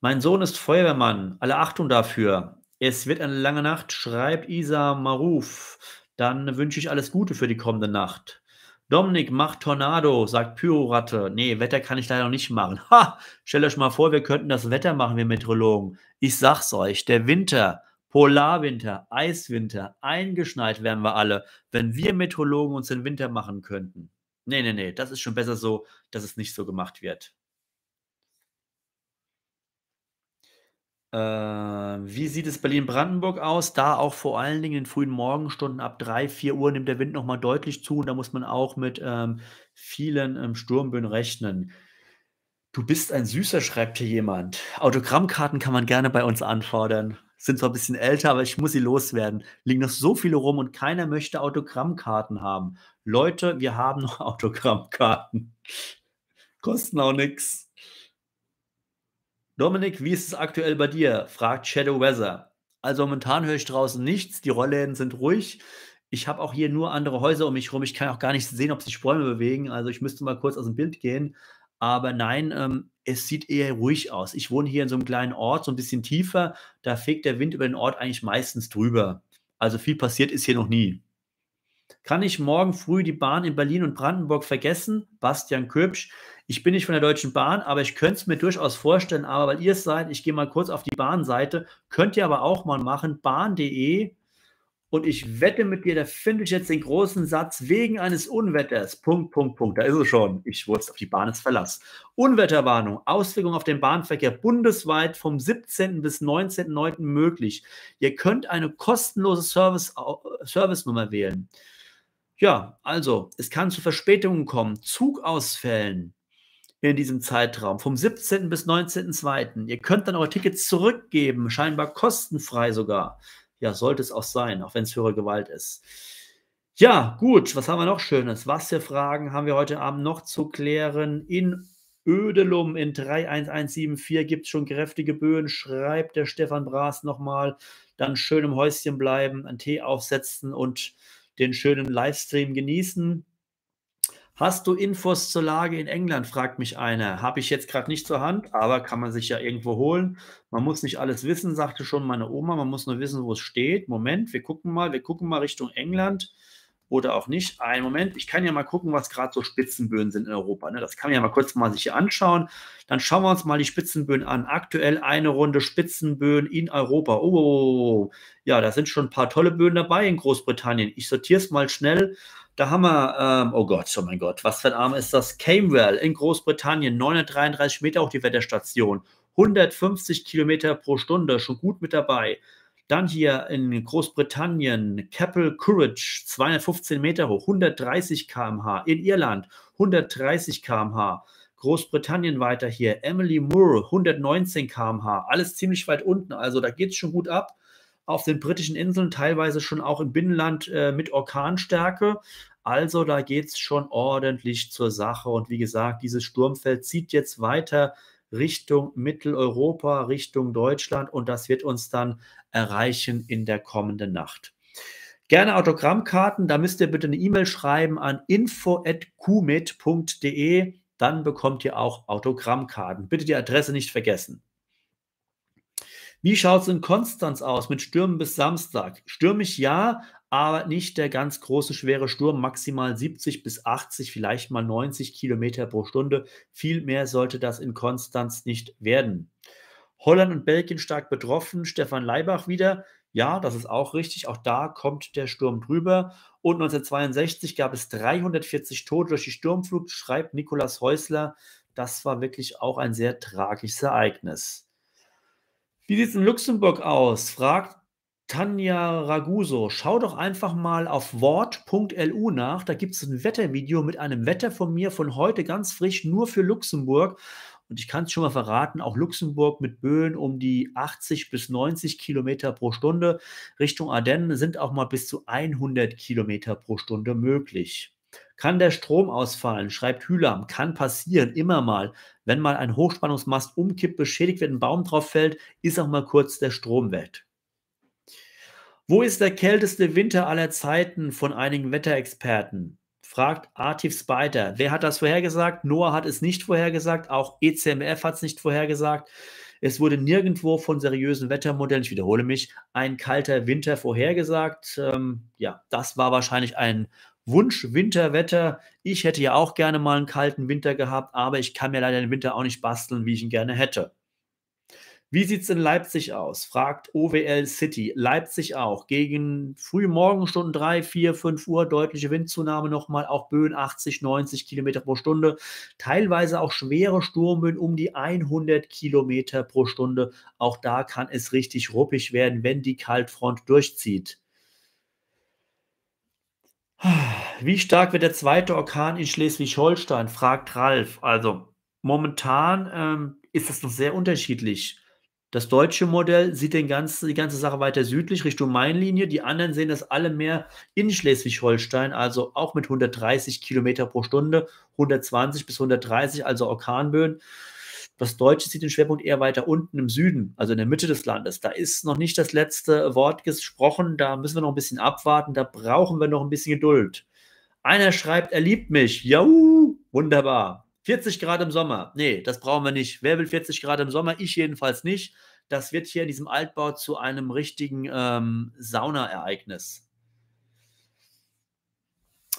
Mein Sohn ist Feuerwehrmann. Alle Achtung dafür. Es wird eine lange Nacht, schreibt Isa Maruf. Dann wünsche ich alles Gute für die kommende Nacht. Dominik macht Tornado, sagt Pyroratte. Nee, Wetter kann ich leider noch nicht machen. Ha, stell euch mal vor, wir könnten das Wetter machen, wir Meteorologen. Ich sag's euch, der Winter Polarwinter, Eiswinter, eingeschneit wären wir alle, wenn wir Meteorologen uns den Winter machen könnten. Nee, nee, nee, das ist schon besser so, dass es nicht so gemacht wird. Äh, wie sieht es Berlin-Brandenburg aus? Da auch vor allen Dingen in den frühen Morgenstunden ab 3, 4 Uhr nimmt der Wind nochmal deutlich zu und da muss man auch mit ähm, vielen ähm, Sturmböen rechnen. Du bist ein Süßer, schreibt hier jemand. Autogrammkarten kann man gerne bei uns anfordern sind zwar ein bisschen älter, aber ich muss sie loswerden. Liegen noch so viele rum und keiner möchte Autogrammkarten haben. Leute, wir haben noch Autogrammkarten. Kosten auch nichts. Dominik, wie ist es aktuell bei dir? fragt Shadow Weather. Also momentan höre ich draußen nichts, die Rollläden sind ruhig. Ich habe auch hier nur andere Häuser um mich herum. Ich kann auch gar nicht sehen, ob sich Bäume bewegen. Also ich müsste mal kurz aus dem Bild gehen. Aber nein, ähm, es sieht eher ruhig aus. Ich wohne hier in so einem kleinen Ort, so ein bisschen tiefer. Da fegt der Wind über den Ort eigentlich meistens drüber. Also viel passiert ist hier noch nie. Kann ich morgen früh die Bahn in Berlin und Brandenburg vergessen? Bastian Köpsch. Ich bin nicht von der Deutschen Bahn, aber ich könnte es mir durchaus vorstellen. Aber weil ihr es seid, ich gehe mal kurz auf die Bahnseite. Könnt ihr aber auch mal machen. Bahn.de und ich wette mit dir, da finde ich jetzt den großen Satz wegen eines Unwetters. Punkt, Punkt, Punkt. Da ist es schon. Ich wurde auf die Bahn ist Verlass. Unwetterwarnung, Auswirkungen auf den Bahnverkehr bundesweit vom 17. bis 19.09. möglich. Ihr könnt eine kostenlose Service, Servicenummer wählen. Ja, also, es kann zu Verspätungen kommen, Zugausfällen, in diesem Zeitraum, vom 17. bis 19.02. Ihr könnt dann eure Tickets zurückgeben, scheinbar kostenfrei sogar ja, sollte es auch sein, auch wenn es höhere Gewalt ist. Ja, gut, was haben wir noch Schönes? Was für Fragen haben wir heute Abend noch zu klären? In Ödelum in 31174 gibt es schon kräftige Böen, schreibt der Stefan Braas nochmal. Dann schön im Häuschen bleiben, einen Tee aufsetzen und den schönen Livestream genießen. Hast du Infos zur Lage in England? fragt mich einer. Habe ich jetzt gerade nicht zur Hand, aber kann man sich ja irgendwo holen. Man muss nicht alles wissen, sagte schon meine Oma. Man muss nur wissen, wo es steht. Moment, wir gucken mal, wir gucken mal Richtung England oder auch nicht. Einen Moment, ich kann ja mal gucken, was gerade so Spitzenböen sind in Europa. Ne? Das kann man ja mal kurz mal sich hier anschauen. Dann schauen wir uns mal die Spitzenböen an. Aktuell eine Runde Spitzenböen in Europa. Oh, ja, da sind schon ein paar tolle Böen dabei in Großbritannien. Ich sortiere es mal schnell da haben wir, ähm, oh Gott, oh mein Gott, was für ein Arm ist das? Camewell in Großbritannien, 933 Meter auch die Wetterstation, 150 Kilometer pro Stunde, schon gut mit dabei. Dann hier in Großbritannien, Keppel Courage, 215 Meter hoch, 130 km/h. In Irland 130 km/h. Großbritannien weiter hier, Emily Moore, 119 km/h. Alles ziemlich weit unten, also da geht es schon gut ab auf den britischen Inseln, teilweise schon auch im Binnenland äh, mit Orkanstärke. Also da geht es schon ordentlich zur Sache. Und wie gesagt, dieses Sturmfeld zieht jetzt weiter Richtung Mitteleuropa, Richtung Deutschland und das wird uns dann erreichen in der kommenden Nacht. Gerne Autogrammkarten, da müsst ihr bitte eine E-Mail schreiben an info.kumit.de, dann bekommt ihr auch Autogrammkarten. Bitte die Adresse nicht vergessen. Wie schaut es in Konstanz aus mit Stürmen bis Samstag? Stürmisch ja, aber nicht der ganz große, schwere Sturm. Maximal 70 bis 80, vielleicht mal 90 Kilometer pro Stunde. Viel mehr sollte das in Konstanz nicht werden. Holland und Belgien stark betroffen. Stefan Leibach wieder. Ja, das ist auch richtig. Auch da kommt der Sturm drüber. Und 1962 gab es 340 Tote durch die Sturmflut, schreibt Nikolaus Häusler. Das war wirklich auch ein sehr tragisches Ereignis. Wie sieht es in Luxemburg aus? Fragt Tanja Raguso. Schau doch einfach mal auf wort.lu nach. Da gibt es ein Wettervideo mit einem Wetter von mir von heute ganz frisch, nur für Luxemburg. Und ich kann es schon mal verraten, auch Luxemburg mit Böen um die 80 bis 90 Kilometer pro Stunde. Richtung Ardennen sind auch mal bis zu 100 Kilometer pro Stunde möglich. Kann der Strom ausfallen, schreibt Hülam, kann passieren, immer mal. Wenn mal ein Hochspannungsmast umkippt, beschädigt wird, ein Baum drauf fällt, ist auch mal kurz der Strom weg. Wo ist der kälteste Winter aller Zeiten von einigen Wetterexperten? Fragt Artif Spider. Wer hat das vorhergesagt? Noah hat es nicht vorhergesagt, auch ECMF hat es nicht vorhergesagt. Es wurde nirgendwo von seriösen Wettermodellen, ich wiederhole mich, ein kalter Winter vorhergesagt. Ähm, ja, das war wahrscheinlich ein Wunsch Winterwetter. Ich hätte ja auch gerne mal einen kalten Winter gehabt, aber ich kann mir leider den Winter auch nicht basteln, wie ich ihn gerne hätte. Wie sieht es in Leipzig aus? Fragt OWL City. Leipzig auch. Gegen frühe Morgenstunden 3, 4, 5 Uhr deutliche Windzunahme nochmal. Auch Böen 80, 90 Kilometer pro Stunde. Teilweise auch schwere Sturmböen um die 100 Kilometer pro Stunde. Auch da kann es richtig ruppig werden, wenn die Kaltfront durchzieht. Wie stark wird der zweite Orkan in Schleswig-Holstein, fragt Ralf. Also momentan ähm, ist das noch sehr unterschiedlich. Das deutsche Modell sieht den ganzen, die ganze Sache weiter südlich Richtung Mainlinie. Die anderen sehen das alle mehr in Schleswig-Holstein, also auch mit 130 Kilometer pro Stunde, 120 bis 130, also Orkanböen. Das Deutsche sieht den Schwerpunkt eher weiter unten im Süden, also in der Mitte des Landes. Da ist noch nicht das letzte Wort gesprochen, da müssen wir noch ein bisschen abwarten, da brauchen wir noch ein bisschen Geduld. Einer schreibt, er liebt mich. Jau, wunderbar. 40 Grad im Sommer. Nee, das brauchen wir nicht. Wer will 40 Grad im Sommer? Ich jedenfalls nicht. Das wird hier in diesem Altbau zu einem richtigen ähm, Saunaereignis.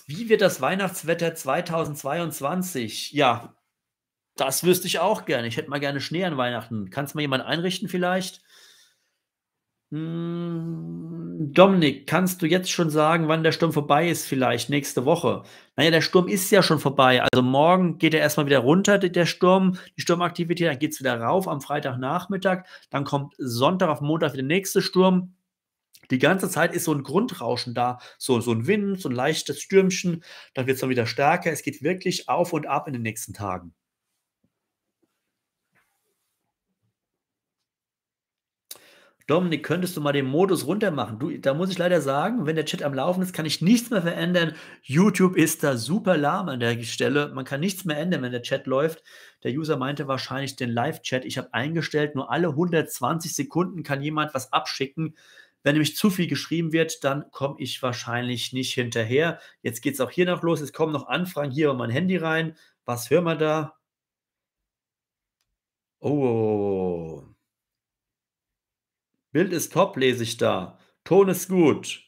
Wie wird das Weihnachtswetter 2022? Ja, das wüsste ich auch gerne. Ich hätte mal gerne Schnee an Weihnachten. Kannst du mal jemanden einrichten vielleicht? Hm, Dominik, kannst du jetzt schon sagen, wann der Sturm vorbei ist? Vielleicht nächste Woche. Naja, der Sturm ist ja schon vorbei. Also morgen geht er erstmal wieder runter, der Sturm, die Sturmaktivität. Dann geht es wieder rauf am Freitagnachmittag. Dann kommt Sonntag auf Montag wieder der nächste Sturm. Die ganze Zeit ist so ein Grundrauschen da, so, so ein Wind, so ein leichtes Stürmchen, dann wird es dann wieder stärker. Es geht wirklich auf und ab in den nächsten Tagen. Dominik, könntest du mal den Modus runter machen? Du, da muss ich leider sagen, wenn der Chat am Laufen ist, kann ich nichts mehr verändern. YouTube ist da super lahm an der Stelle. Man kann nichts mehr ändern, wenn der Chat läuft. Der User meinte wahrscheinlich den Live-Chat. Ich habe eingestellt, nur alle 120 Sekunden kann jemand was abschicken. Wenn nämlich zu viel geschrieben wird, dann komme ich wahrscheinlich nicht hinterher. Jetzt geht es auch hier noch los. Es kommen noch Anfragen hier über mein Handy rein. Was hören wir da? Oh. Bild ist top, lese ich da. Ton ist gut.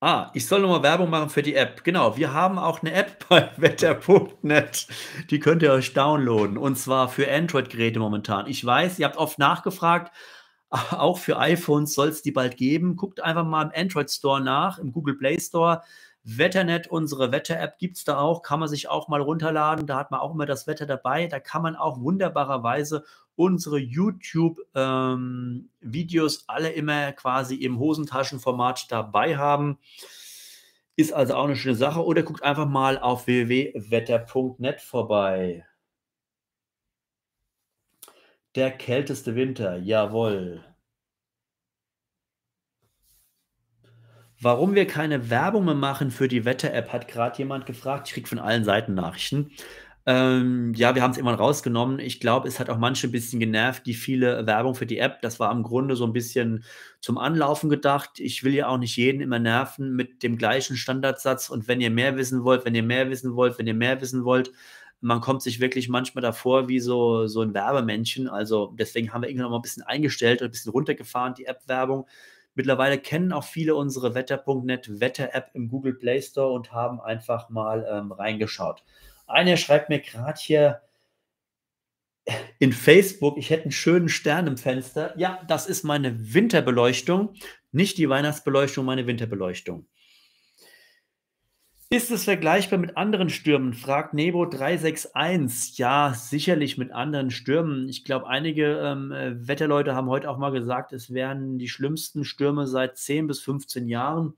Ah, ich soll nochmal Werbung machen für die App. Genau, wir haben auch eine App bei wetter.net. Die könnt ihr euch downloaden. Und zwar für Android-Geräte momentan. Ich weiß, ihr habt oft nachgefragt, auch für iPhones soll es die bald geben. Guckt einfach mal im Android Store nach, im Google Play Store. Wetternet, unsere Wetter-App gibt es da auch, kann man sich auch mal runterladen. Da hat man auch immer das Wetter dabei. Da kann man auch wunderbarerweise unsere YouTube-Videos ähm, alle immer quasi im Hosentaschenformat dabei haben. Ist also auch eine schöne Sache. Oder guckt einfach mal auf www.wetter.net vorbei. Der kälteste Winter, jawohl. Warum wir keine Werbung mehr machen für die Wetter-App, hat gerade jemand gefragt. Ich kriege von allen Seiten Nachrichten. Ähm, ja, wir haben es irgendwann rausgenommen. Ich glaube, es hat auch manche ein bisschen genervt, die viele Werbung für die App. Das war im Grunde so ein bisschen zum Anlaufen gedacht. Ich will ja auch nicht jeden immer nerven mit dem gleichen Standardsatz. Und wenn ihr mehr wissen wollt, wenn ihr mehr wissen wollt, wenn ihr mehr wissen wollt, man kommt sich wirklich manchmal davor wie so, so ein Werbemännchen. Also deswegen haben wir irgendwann mal ein bisschen eingestellt und ein bisschen runtergefahren, die App-Werbung. Mittlerweile kennen auch viele unsere Wetter.net Wetter-App im Google Play Store und haben einfach mal ähm, reingeschaut. Einer schreibt mir gerade hier in Facebook, ich hätte einen schönen Stern im Fenster. Ja, das ist meine Winterbeleuchtung, nicht die Weihnachtsbeleuchtung, meine Winterbeleuchtung. Ist es vergleichbar mit anderen Stürmen? fragt Nebo 361. Ja, sicherlich mit anderen Stürmen. Ich glaube, einige ähm, Wetterleute haben heute auch mal gesagt, es wären die schlimmsten Stürme seit 10 bis 15 Jahren.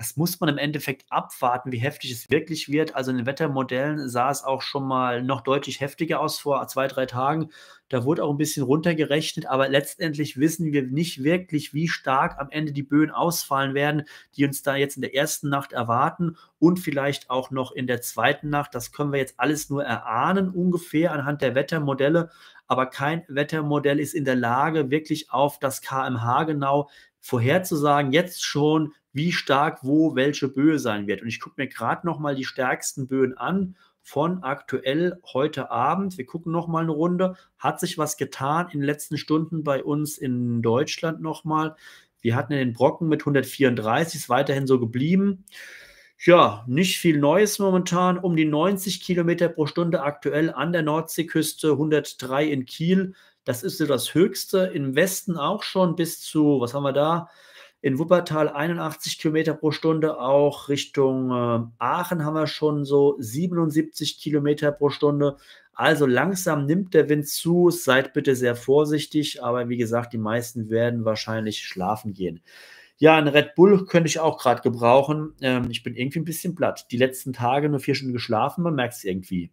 Das muss man im Endeffekt abwarten, wie heftig es wirklich wird. Also in den Wettermodellen sah es auch schon mal noch deutlich heftiger aus vor zwei, drei Tagen. Da wurde auch ein bisschen runtergerechnet, aber letztendlich wissen wir nicht wirklich, wie stark am Ende die Böen ausfallen werden, die uns da jetzt in der ersten Nacht erwarten und vielleicht auch noch in der zweiten Nacht. Das können wir jetzt alles nur erahnen, ungefähr anhand der Wettermodelle. Aber kein Wettermodell ist in der Lage, wirklich auf das KMH genau vorherzusagen, jetzt schon, wie stark wo welche Böe sein wird. Und ich gucke mir gerade nochmal die stärksten Böen an von aktuell heute Abend. Wir gucken nochmal eine Runde. Hat sich was getan in den letzten Stunden bei uns in Deutschland nochmal? Wir hatten den Brocken mit 134, ist weiterhin so geblieben. Ja, nicht viel Neues momentan. Um die 90 Kilometer pro Stunde aktuell an der Nordseeküste, 103 in Kiel. Das ist so das Höchste. Im Westen auch schon bis zu, was haben wir da? in Wuppertal 81 Kilometer pro Stunde, auch Richtung äh, Aachen haben wir schon so 77 Kilometer pro Stunde. Also langsam nimmt der Wind zu, seid bitte sehr vorsichtig, aber wie gesagt, die meisten werden wahrscheinlich schlafen gehen. Ja, ein Red Bull könnte ich auch gerade gebrauchen. Ähm, ich bin irgendwie ein bisschen platt. Die letzten Tage nur vier Stunden geschlafen, man merkt es irgendwie.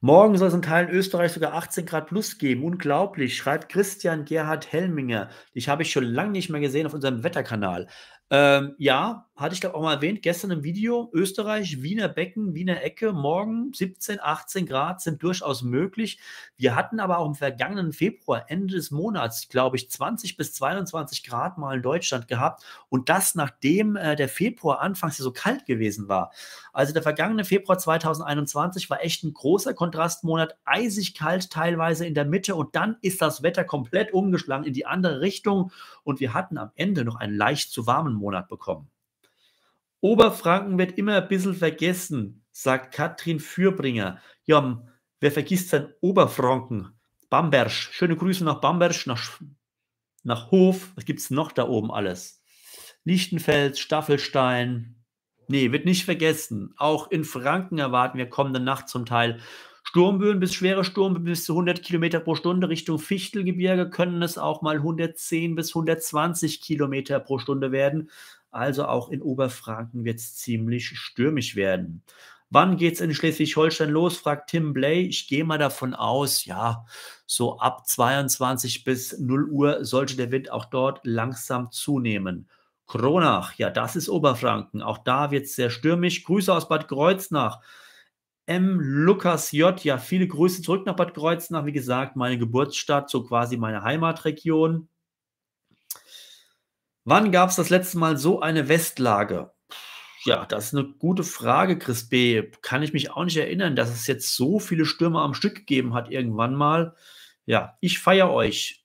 Morgen soll es in Teilen Österreich sogar 18 Grad plus geben. Unglaublich, schreibt Christian Gerhard Helminger. Ich habe ich schon lange nicht mehr gesehen auf unserem Wetterkanal. Ähm, ja, hatte ich glaube auch mal erwähnt, gestern im Video, Österreich, Wiener Becken, Wiener Ecke, morgen 17, 18 Grad sind durchaus möglich. Wir hatten aber auch im vergangenen Februar, Ende des Monats, glaube ich, 20 bis 22 Grad mal in Deutschland gehabt und das nachdem äh, der Februar anfangs ja so kalt gewesen war. Also der vergangene Februar 2021 war echt ein großer Kontrastmonat, eisig kalt teilweise in der Mitte und dann ist das Wetter komplett umgeschlagen in die andere Richtung und wir hatten am Ende noch einen leicht zu warmen Monat bekommen. Oberfranken wird immer ein bisschen vergessen, sagt Katrin Fürbringer. Ja, wer vergisst sein Oberfranken? Bamberg. Schöne Grüße nach Bamberg, nach, nach Hof. Was gibt es noch da oben alles? Lichtenfels, Staffelstein. Nee, wird nicht vergessen. Auch in Franken erwarten wir kommende Nacht zum Teil Sturmböen bis schwere Sturmböen bis zu 100 Kilometer pro Stunde Richtung Fichtelgebirge können es auch mal 110 bis 120 Kilometer pro Stunde werden. Also auch in Oberfranken wird es ziemlich stürmisch werden. Wann geht es in Schleswig-Holstein los? fragt Tim Blay. Ich gehe mal davon aus, ja, so ab 22 bis 0 Uhr sollte der Wind auch dort langsam zunehmen. Kronach, ja, das ist Oberfranken. Auch da wird es sehr stürmisch. Grüße aus Bad Kreuznach. M. Lukas J. Ja, viele Grüße zurück nach Bad Kreuznach. Wie gesagt, meine Geburtsstadt, so quasi meine Heimatregion. Wann gab es das letzte Mal so eine Westlage? Ja, das ist eine gute Frage, Chris B. Kann ich mich auch nicht erinnern, dass es jetzt so viele Stürme am Stück gegeben hat irgendwann mal. Ja, ich feiere euch.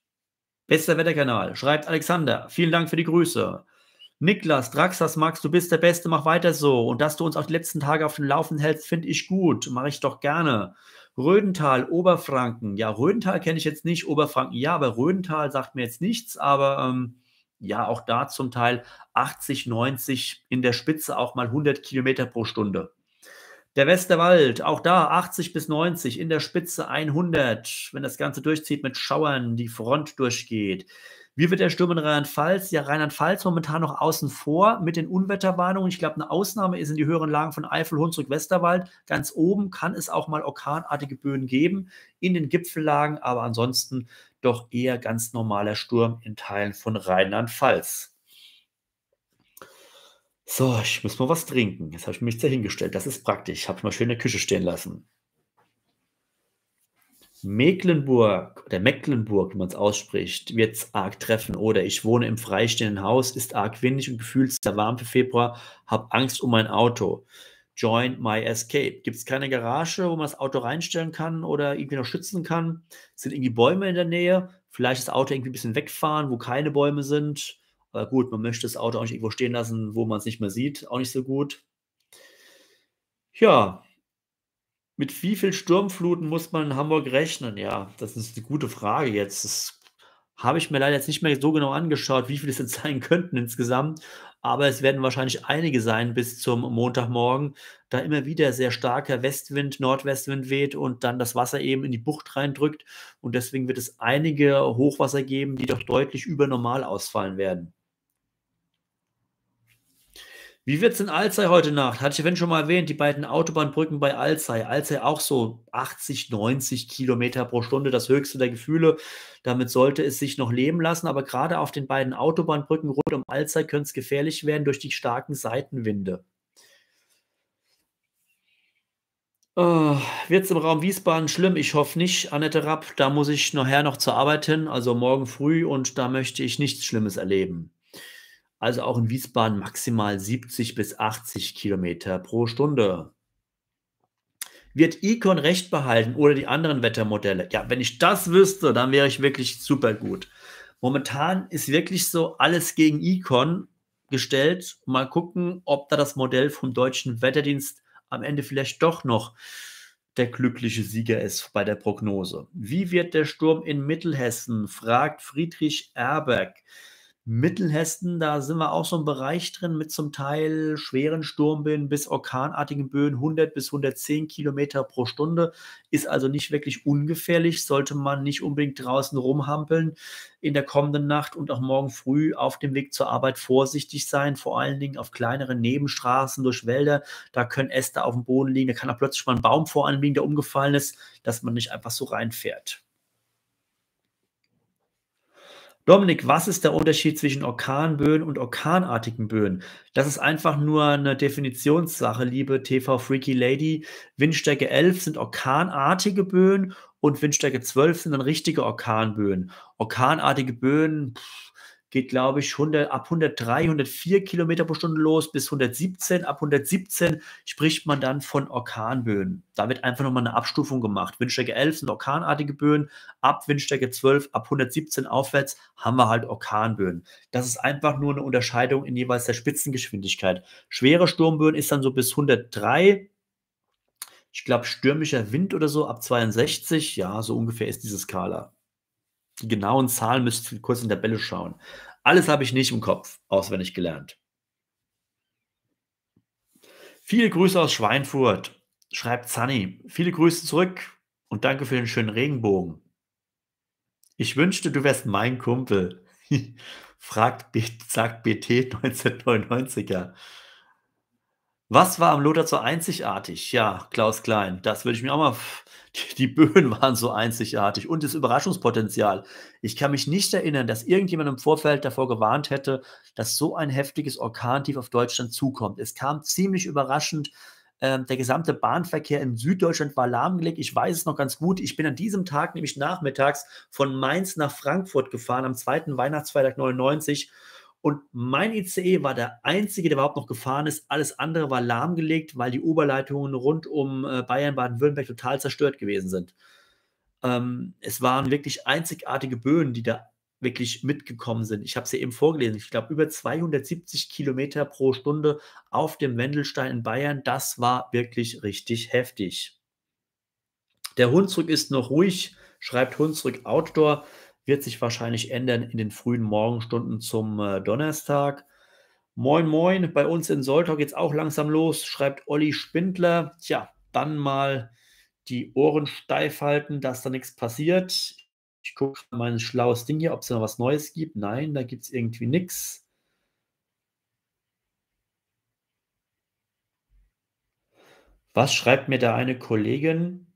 Bester Wetterkanal, schreibt Alexander. Vielen Dank für die Grüße. Niklas, Draxas, Max, du bist der Beste, mach weiter so. Und dass du uns auch die letzten Tage auf den Laufen hältst, finde ich gut. Mache ich doch gerne. Rödental, Oberfranken. Ja, Rödental kenne ich jetzt nicht, Oberfranken ja, aber Rödental sagt mir jetzt nichts, aber ähm, ja, auch da zum Teil 80, 90, in der Spitze auch mal 100 Kilometer pro Stunde. Der Westerwald, auch da 80 bis 90, in der Spitze 100, wenn das Ganze durchzieht mit Schauern, die Front durchgeht. Wie wird der Sturm in Rheinland-Pfalz? Ja, Rheinland-Pfalz momentan noch außen vor mit den Unwetterwarnungen. Ich glaube, eine Ausnahme ist in die höheren Lagen von Eifel, Hunsrück, Westerwald. Ganz oben kann es auch mal orkanartige Böen geben in den Gipfellagen, aber ansonsten doch eher ganz normaler Sturm in Teilen von Rheinland-Pfalz. So, ich muss mal was trinken. Jetzt habe ich mich dahingestellt. Das ist praktisch. Ich habe mal schön in der Küche stehen lassen. Mecklenburg oder Mecklenburg, wie man es ausspricht, wird es arg treffen. Oder ich wohne im freistehenden Haus, ist arg windig und gefühlt sehr warm für Februar, habe Angst um mein Auto. Join My Escape. Gibt es keine Garage, wo man das Auto reinstellen kann oder irgendwie noch schützen kann? Sind irgendwie Bäume in der Nähe? Vielleicht das Auto irgendwie ein bisschen wegfahren, wo keine Bäume sind. Aber gut, man möchte das Auto auch nicht irgendwo stehen lassen, wo man es nicht mehr sieht. Auch nicht so gut. Ja, mit wie viel Sturmfluten muss man in Hamburg rechnen? Ja, das ist eine gute Frage jetzt. Das habe ich mir leider jetzt nicht mehr so genau angeschaut, wie viele es jetzt sein könnten insgesamt. Aber es werden wahrscheinlich einige sein bis zum Montagmorgen, da immer wieder sehr starker Westwind, Nordwestwind weht und dann das Wasser eben in die Bucht reindrückt. Und deswegen wird es einige Hochwasser geben, die doch deutlich über normal ausfallen werden. Wie wird es in Alzey heute Nacht? Hatte ich eventuell schon mal erwähnt, die beiden Autobahnbrücken bei Alzey. Alzey auch so 80, 90 Kilometer pro Stunde, das höchste der Gefühle. Damit sollte es sich noch leben lassen, aber gerade auf den beiden Autobahnbrücken rund um Alzey könnte es gefährlich werden durch die starken Seitenwinde. Oh, äh, wird es im Raum Wiesbaden schlimm? Ich hoffe nicht, Annette Rapp. Da muss ich nachher noch zur Arbeit hin, also morgen früh, und da möchte ich nichts Schlimmes erleben also auch in Wiesbaden maximal 70 bis 80 Kilometer pro Stunde. Wird Icon recht behalten oder die anderen Wettermodelle? Ja, wenn ich das wüsste, dann wäre ich wirklich super gut. Momentan ist wirklich so alles gegen Icon gestellt. Mal gucken, ob da das Modell vom deutschen Wetterdienst am Ende vielleicht doch noch der glückliche Sieger ist bei der Prognose. Wie wird der Sturm in Mittelhessen? fragt Friedrich Erberg. Mittelhessen, da sind wir auch so ein Bereich drin mit zum Teil schweren Sturmböen bis orkanartigen Böen, 100 bis 110 Kilometer pro Stunde. Ist also nicht wirklich ungefährlich, sollte man nicht unbedingt draußen rumhampeln in der kommenden Nacht und auch morgen früh auf dem Weg zur Arbeit vorsichtig sein, vor allen Dingen auf kleineren Nebenstraßen durch Wälder. Da können Äste auf dem Boden liegen, da kann auch plötzlich mal ein Baum vor einem liegen, der umgefallen ist, dass man nicht einfach so reinfährt. Dominik, was ist der Unterschied zwischen Orkanböen und orkanartigen Böen? Das ist einfach nur eine Definitionssache, liebe TV Freaky Lady. Windstärke 11 sind orkanartige Böen und Windstärke 12 sind dann richtige Orkanböen. Orkanartige Böen, pff, geht, glaube ich, 100, ab 103, 104 Kilometer pro Stunde los bis 117. Ab 117 spricht man dann von Orkanböen. Da wird einfach nochmal eine Abstufung gemacht. Windstärke 11 sind orkanartige Böen, ab Windstärke 12, ab 117 aufwärts haben wir halt Orkanböen. Das ist einfach nur eine Unterscheidung in jeweils der Spitzengeschwindigkeit. Schwere Sturmböen ist dann so bis 103, ich glaube, stürmischer Wind oder so ab 62, ja, so ungefähr ist diese Skala. Die genauen Zahlen müsst ihr kurz in der Tabelle schauen. Alles habe ich nicht im Kopf, auswendig gelernt. Viele Grüße aus Schweinfurt, schreibt Sunny. Viele Grüße zurück und danke für den schönen Regenbogen. Ich wünschte, du wärst mein Kumpel, fragt, sagt BT 1999er. Was war am Lothar so einzigartig? Ja, Klaus Klein, das würde ich mir auch mal. Die Böen waren so einzigartig und das Überraschungspotenzial. Ich kann mich nicht erinnern, dass irgendjemand im Vorfeld davor gewarnt hätte, dass so ein heftiges Orkantief auf Deutschland zukommt. Es kam ziemlich überraschend. Ähm, der gesamte Bahnverkehr in Süddeutschland war lahmgelegt. Ich weiß es noch ganz gut. Ich bin an diesem Tag, nämlich nachmittags, von Mainz nach Frankfurt gefahren, am zweiten Weihnachtsfeiertag 99 und mein ICE war der einzige, der überhaupt noch gefahren ist. Alles andere war lahmgelegt, weil die Oberleitungen rund um äh, Bayern, Baden-Württemberg total zerstört gewesen sind. Ähm, es waren wirklich einzigartige Böen, die da wirklich mitgekommen sind. Ich habe es ja eben vorgelesen. Ich glaube, über 270 Kilometer pro Stunde auf dem Wendelstein in Bayern. Das war wirklich richtig heftig. Der Hunsrück ist noch ruhig, schreibt Hunsrück Outdoor wird sich wahrscheinlich ändern in den frühen Morgenstunden zum äh, Donnerstag. Moin, moin, bei uns in Soltau geht es auch langsam los, schreibt Olli Spindler. Tja, dann mal die Ohren steif halten, dass da nichts passiert. Ich gucke mein schlaues Ding hier, ob es noch was Neues gibt. Nein, da gibt es irgendwie nichts. Was schreibt mir da eine Kollegin?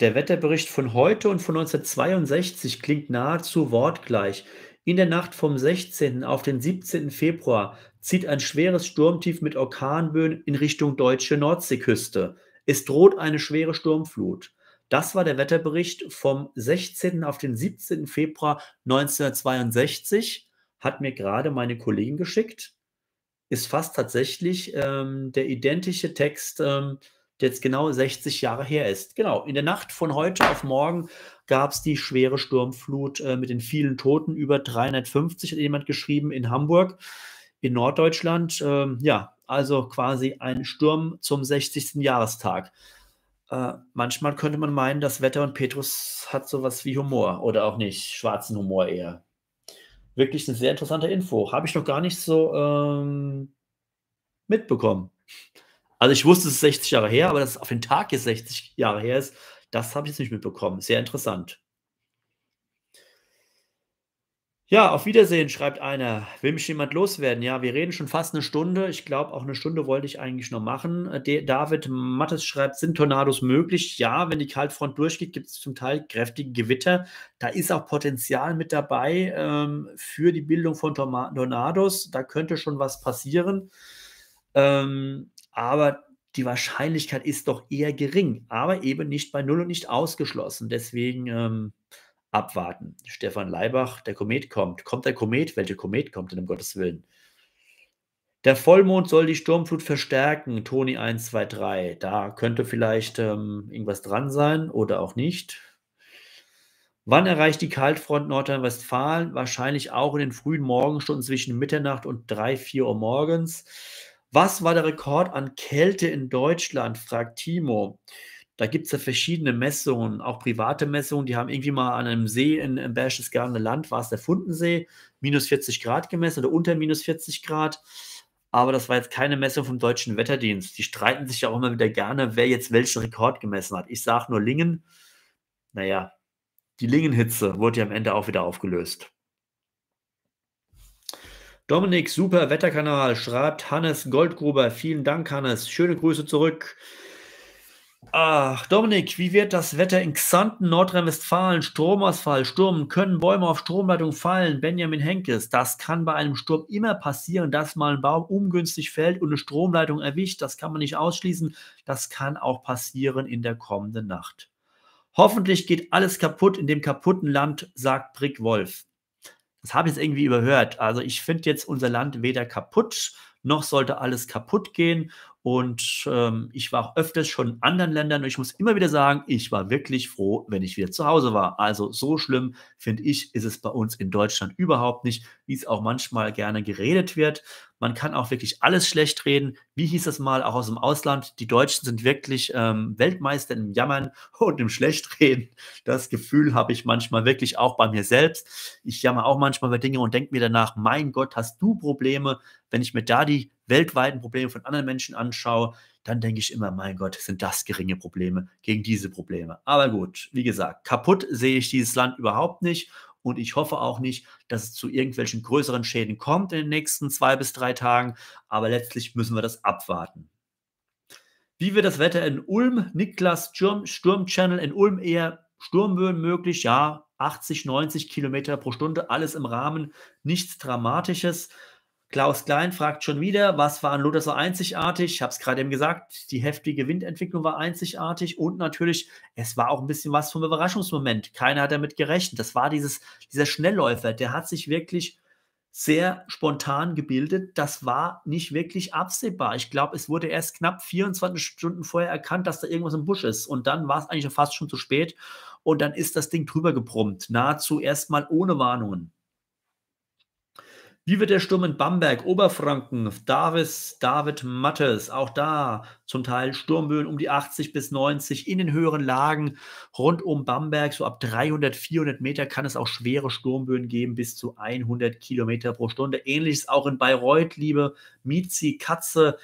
Der Wetterbericht von heute und von 1962 klingt nahezu wortgleich. In der Nacht vom 16. auf den 17. Februar zieht ein schweres Sturmtief mit Orkanböen in Richtung deutsche Nordseeküste. Es droht eine schwere Sturmflut. Das war der Wetterbericht vom 16. auf den 17. Februar 1962. Hat mir gerade meine Kollegin geschickt. Ist fast tatsächlich ähm, der identische Text. Ähm, der jetzt genau 60 Jahre her ist. Genau, in der Nacht von heute auf morgen gab es die schwere Sturmflut äh, mit den vielen Toten, über 350 hat jemand geschrieben in Hamburg, in Norddeutschland. Ähm, ja, also quasi ein Sturm zum 60. Jahrestag. Äh, manchmal könnte man meinen, das Wetter und Petrus hat sowas wie Humor oder auch nicht, schwarzen Humor eher. Wirklich eine sehr interessante Info. Habe ich noch gar nicht so ähm, mitbekommen. Also ich wusste, es ist 60 Jahre her, aber dass es auf den Tag jetzt 60 Jahre her ist, das habe ich jetzt nicht mitbekommen. Sehr interessant. Ja, auf Wiedersehen, schreibt einer. Will mich jemand loswerden? Ja, wir reden schon fast eine Stunde. Ich glaube, auch eine Stunde wollte ich eigentlich noch machen. De David Mattes schreibt, sind Tornados möglich? Ja, wenn die Kaltfront durchgeht, gibt es zum Teil kräftige Gewitter. Da ist auch Potenzial mit dabei ähm, für die Bildung von Tornados. Da könnte schon was passieren. Ähm, aber die Wahrscheinlichkeit ist doch eher gering, aber eben nicht bei Null und nicht ausgeschlossen. Deswegen ähm, abwarten. Stefan Leibach, der Komet kommt. Kommt der Komet? Welche Komet kommt denn um Gottes Willen? Der Vollmond soll die Sturmflut verstärken, Toni 123. Da könnte vielleicht ähm, irgendwas dran sein oder auch nicht. Wann erreicht die Kaltfront Nordrhein-Westfalen? Wahrscheinlich auch in den frühen Morgenstunden zwischen Mitternacht und 3, 4 Uhr morgens. Was war der Rekord an Kälte in Deutschland, fragt Timo. Da gibt es ja verschiedene Messungen, auch private Messungen. Die haben irgendwie mal an einem See in, im Berchtesgadener Land, war es der Fundensee, minus 40 Grad gemessen oder unter minus 40 Grad. Aber das war jetzt keine Messung vom Deutschen Wetterdienst. Die streiten sich ja auch immer wieder gerne, wer jetzt welchen Rekord gemessen hat. Ich sage nur Lingen. Naja, die Lingenhitze wurde ja am Ende auch wieder aufgelöst. Dominik, super Wetterkanal, schreibt Hannes Goldgruber. Vielen Dank, Hannes. Schöne Grüße zurück. Ach, Dominik, wie wird das Wetter in Xanten, Nordrhein-Westfalen? Stromausfall, Sturm, können Bäume auf Stromleitung fallen? Benjamin Henkes, das kann bei einem Sturm immer passieren, dass mal ein Baum ungünstig fällt und eine Stromleitung erwischt. Das kann man nicht ausschließen. Das kann auch passieren in der kommenden Nacht. Hoffentlich geht alles kaputt in dem kaputten Land, sagt Brick Wolf. Das habe ich jetzt irgendwie überhört. Also ich finde jetzt unser Land weder kaputt, noch sollte alles kaputt gehen. Und ähm, ich war auch öfters schon in anderen Ländern und ich muss immer wieder sagen, ich war wirklich froh, wenn ich wieder zu Hause war. Also so schlimm, finde ich, ist es bei uns in Deutschland überhaupt nicht, wie es auch manchmal gerne geredet wird, man kann auch wirklich alles schlecht reden. Wie hieß das mal, auch aus dem Ausland, die Deutschen sind wirklich ähm, Weltmeister im Jammern und im Schlechtreden. Das Gefühl habe ich manchmal wirklich auch bei mir selbst. Ich jammer auch manchmal über Dinge und denke mir danach, mein Gott, hast du Probleme? Wenn ich mir da die weltweiten Probleme von anderen Menschen anschaue, dann denke ich immer, mein Gott, sind das geringe Probleme gegen diese Probleme. Aber gut, wie gesagt, kaputt sehe ich dieses Land überhaupt nicht. Und ich hoffe auch nicht, dass es zu irgendwelchen größeren Schäden kommt in den nächsten zwei bis drei Tagen. Aber letztlich müssen wir das abwarten. Wie wird das Wetter in Ulm? Niklas Sturm, Channel in Ulm eher Sturmböen möglich. Ja, 80, 90 Kilometer pro Stunde, alles im Rahmen, nichts Dramatisches. Klaus Klein fragt schon wieder, was war an Luther so einzigartig? Ich habe es gerade eben gesagt, die heftige Windentwicklung war einzigartig und natürlich, es war auch ein bisschen was vom Überraschungsmoment. Keiner hat damit gerechnet. Das war dieses, dieser Schnellläufer, der hat sich wirklich sehr spontan gebildet. Das war nicht wirklich absehbar. Ich glaube, es wurde erst knapp 24 Stunden vorher erkannt, dass da irgendwas im Busch ist. Und dann war es eigentlich fast schon zu spät. Und dann ist das Ding drüber gebrummt, nahezu erstmal ohne Warnungen. Wie wird der Sturm in Bamberg, Oberfranken, Davis, David Mattes, auch da zum Teil Sturmböen um die 80 bis 90 in den höheren Lagen rund um Bamberg, so ab 300, 400 Meter kann es auch schwere Sturmböen geben, bis zu 100 Kilometer pro Stunde. Ähnliches auch in Bayreuth, liebe Mietzi, Katze.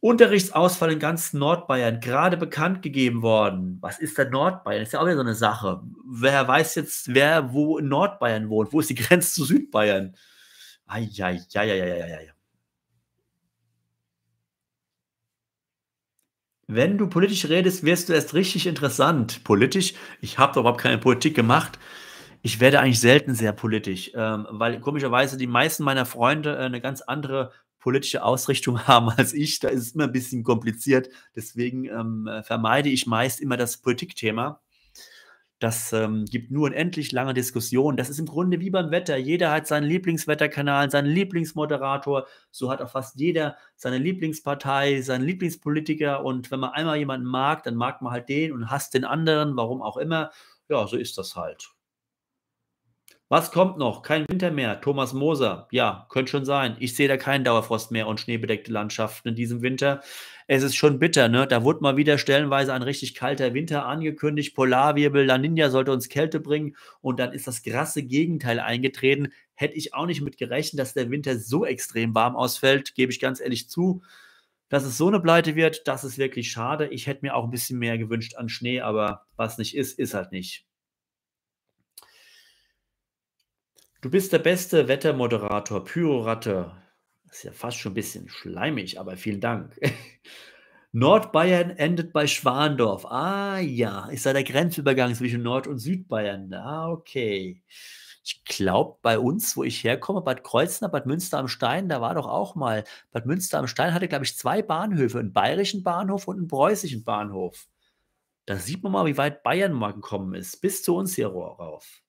Unterrichtsausfall in ganz Nordbayern, gerade bekannt gegeben worden. Was ist denn Nordbayern? Ist ja auch wieder so eine Sache. Wer weiß jetzt, wer wo in Nordbayern wohnt? Wo ist die Grenze zu Südbayern? Eieieiei. Wenn du politisch redest, wirst du erst richtig interessant. Politisch? Ich habe doch überhaupt keine Politik gemacht. Ich werde eigentlich selten sehr politisch, ähm, weil komischerweise die meisten meiner Freunde äh, eine ganz andere politische Ausrichtung haben als ich. Da ist es immer ein bisschen kompliziert. Deswegen ähm, vermeide ich meist immer das Politikthema. Das ähm, gibt nur unendlich lange Diskussionen. Das ist im Grunde wie beim Wetter. Jeder hat seinen Lieblingswetterkanal, seinen Lieblingsmoderator. So hat auch fast jeder seine Lieblingspartei, seinen Lieblingspolitiker. Und wenn man einmal jemanden mag, dann mag man halt den und hasst den anderen, warum auch immer. Ja, so ist das halt. Was kommt noch? Kein Winter mehr. Thomas Moser. Ja, könnte schon sein. Ich sehe da keinen Dauerfrost mehr und schneebedeckte Landschaften in diesem Winter. Es ist schon bitter, ne? Da wurde mal wieder stellenweise ein richtig kalter Winter angekündigt. Polarwirbel, La Ninja sollte uns Kälte bringen. Und dann ist das krasse Gegenteil eingetreten. Hätte ich auch nicht mit gerechnet, dass der Winter so extrem warm ausfällt, gebe ich ganz ehrlich zu. Dass es so eine Pleite wird, das ist wirklich schade. Ich hätte mir auch ein bisschen mehr gewünscht an Schnee, aber was nicht ist, ist halt nicht. Du bist der beste Wettermoderator, Pyroratte. Ist ja fast schon ein bisschen schleimig, aber vielen Dank. Nordbayern endet bei Schwandorf. Ah ja, ist da der Grenzübergang zwischen Nord- und Südbayern. Ah, okay. Ich glaube, bei uns, wo ich herkomme, Bad Kreuzner, Bad Münster am Stein, da war doch auch mal. Bad Münster am Stein hatte, glaube ich, zwei Bahnhöfe, einen bayerischen Bahnhof und einen preußischen Bahnhof. Da sieht man mal, wie weit Bayern mal gekommen ist, bis zu uns hier rauf.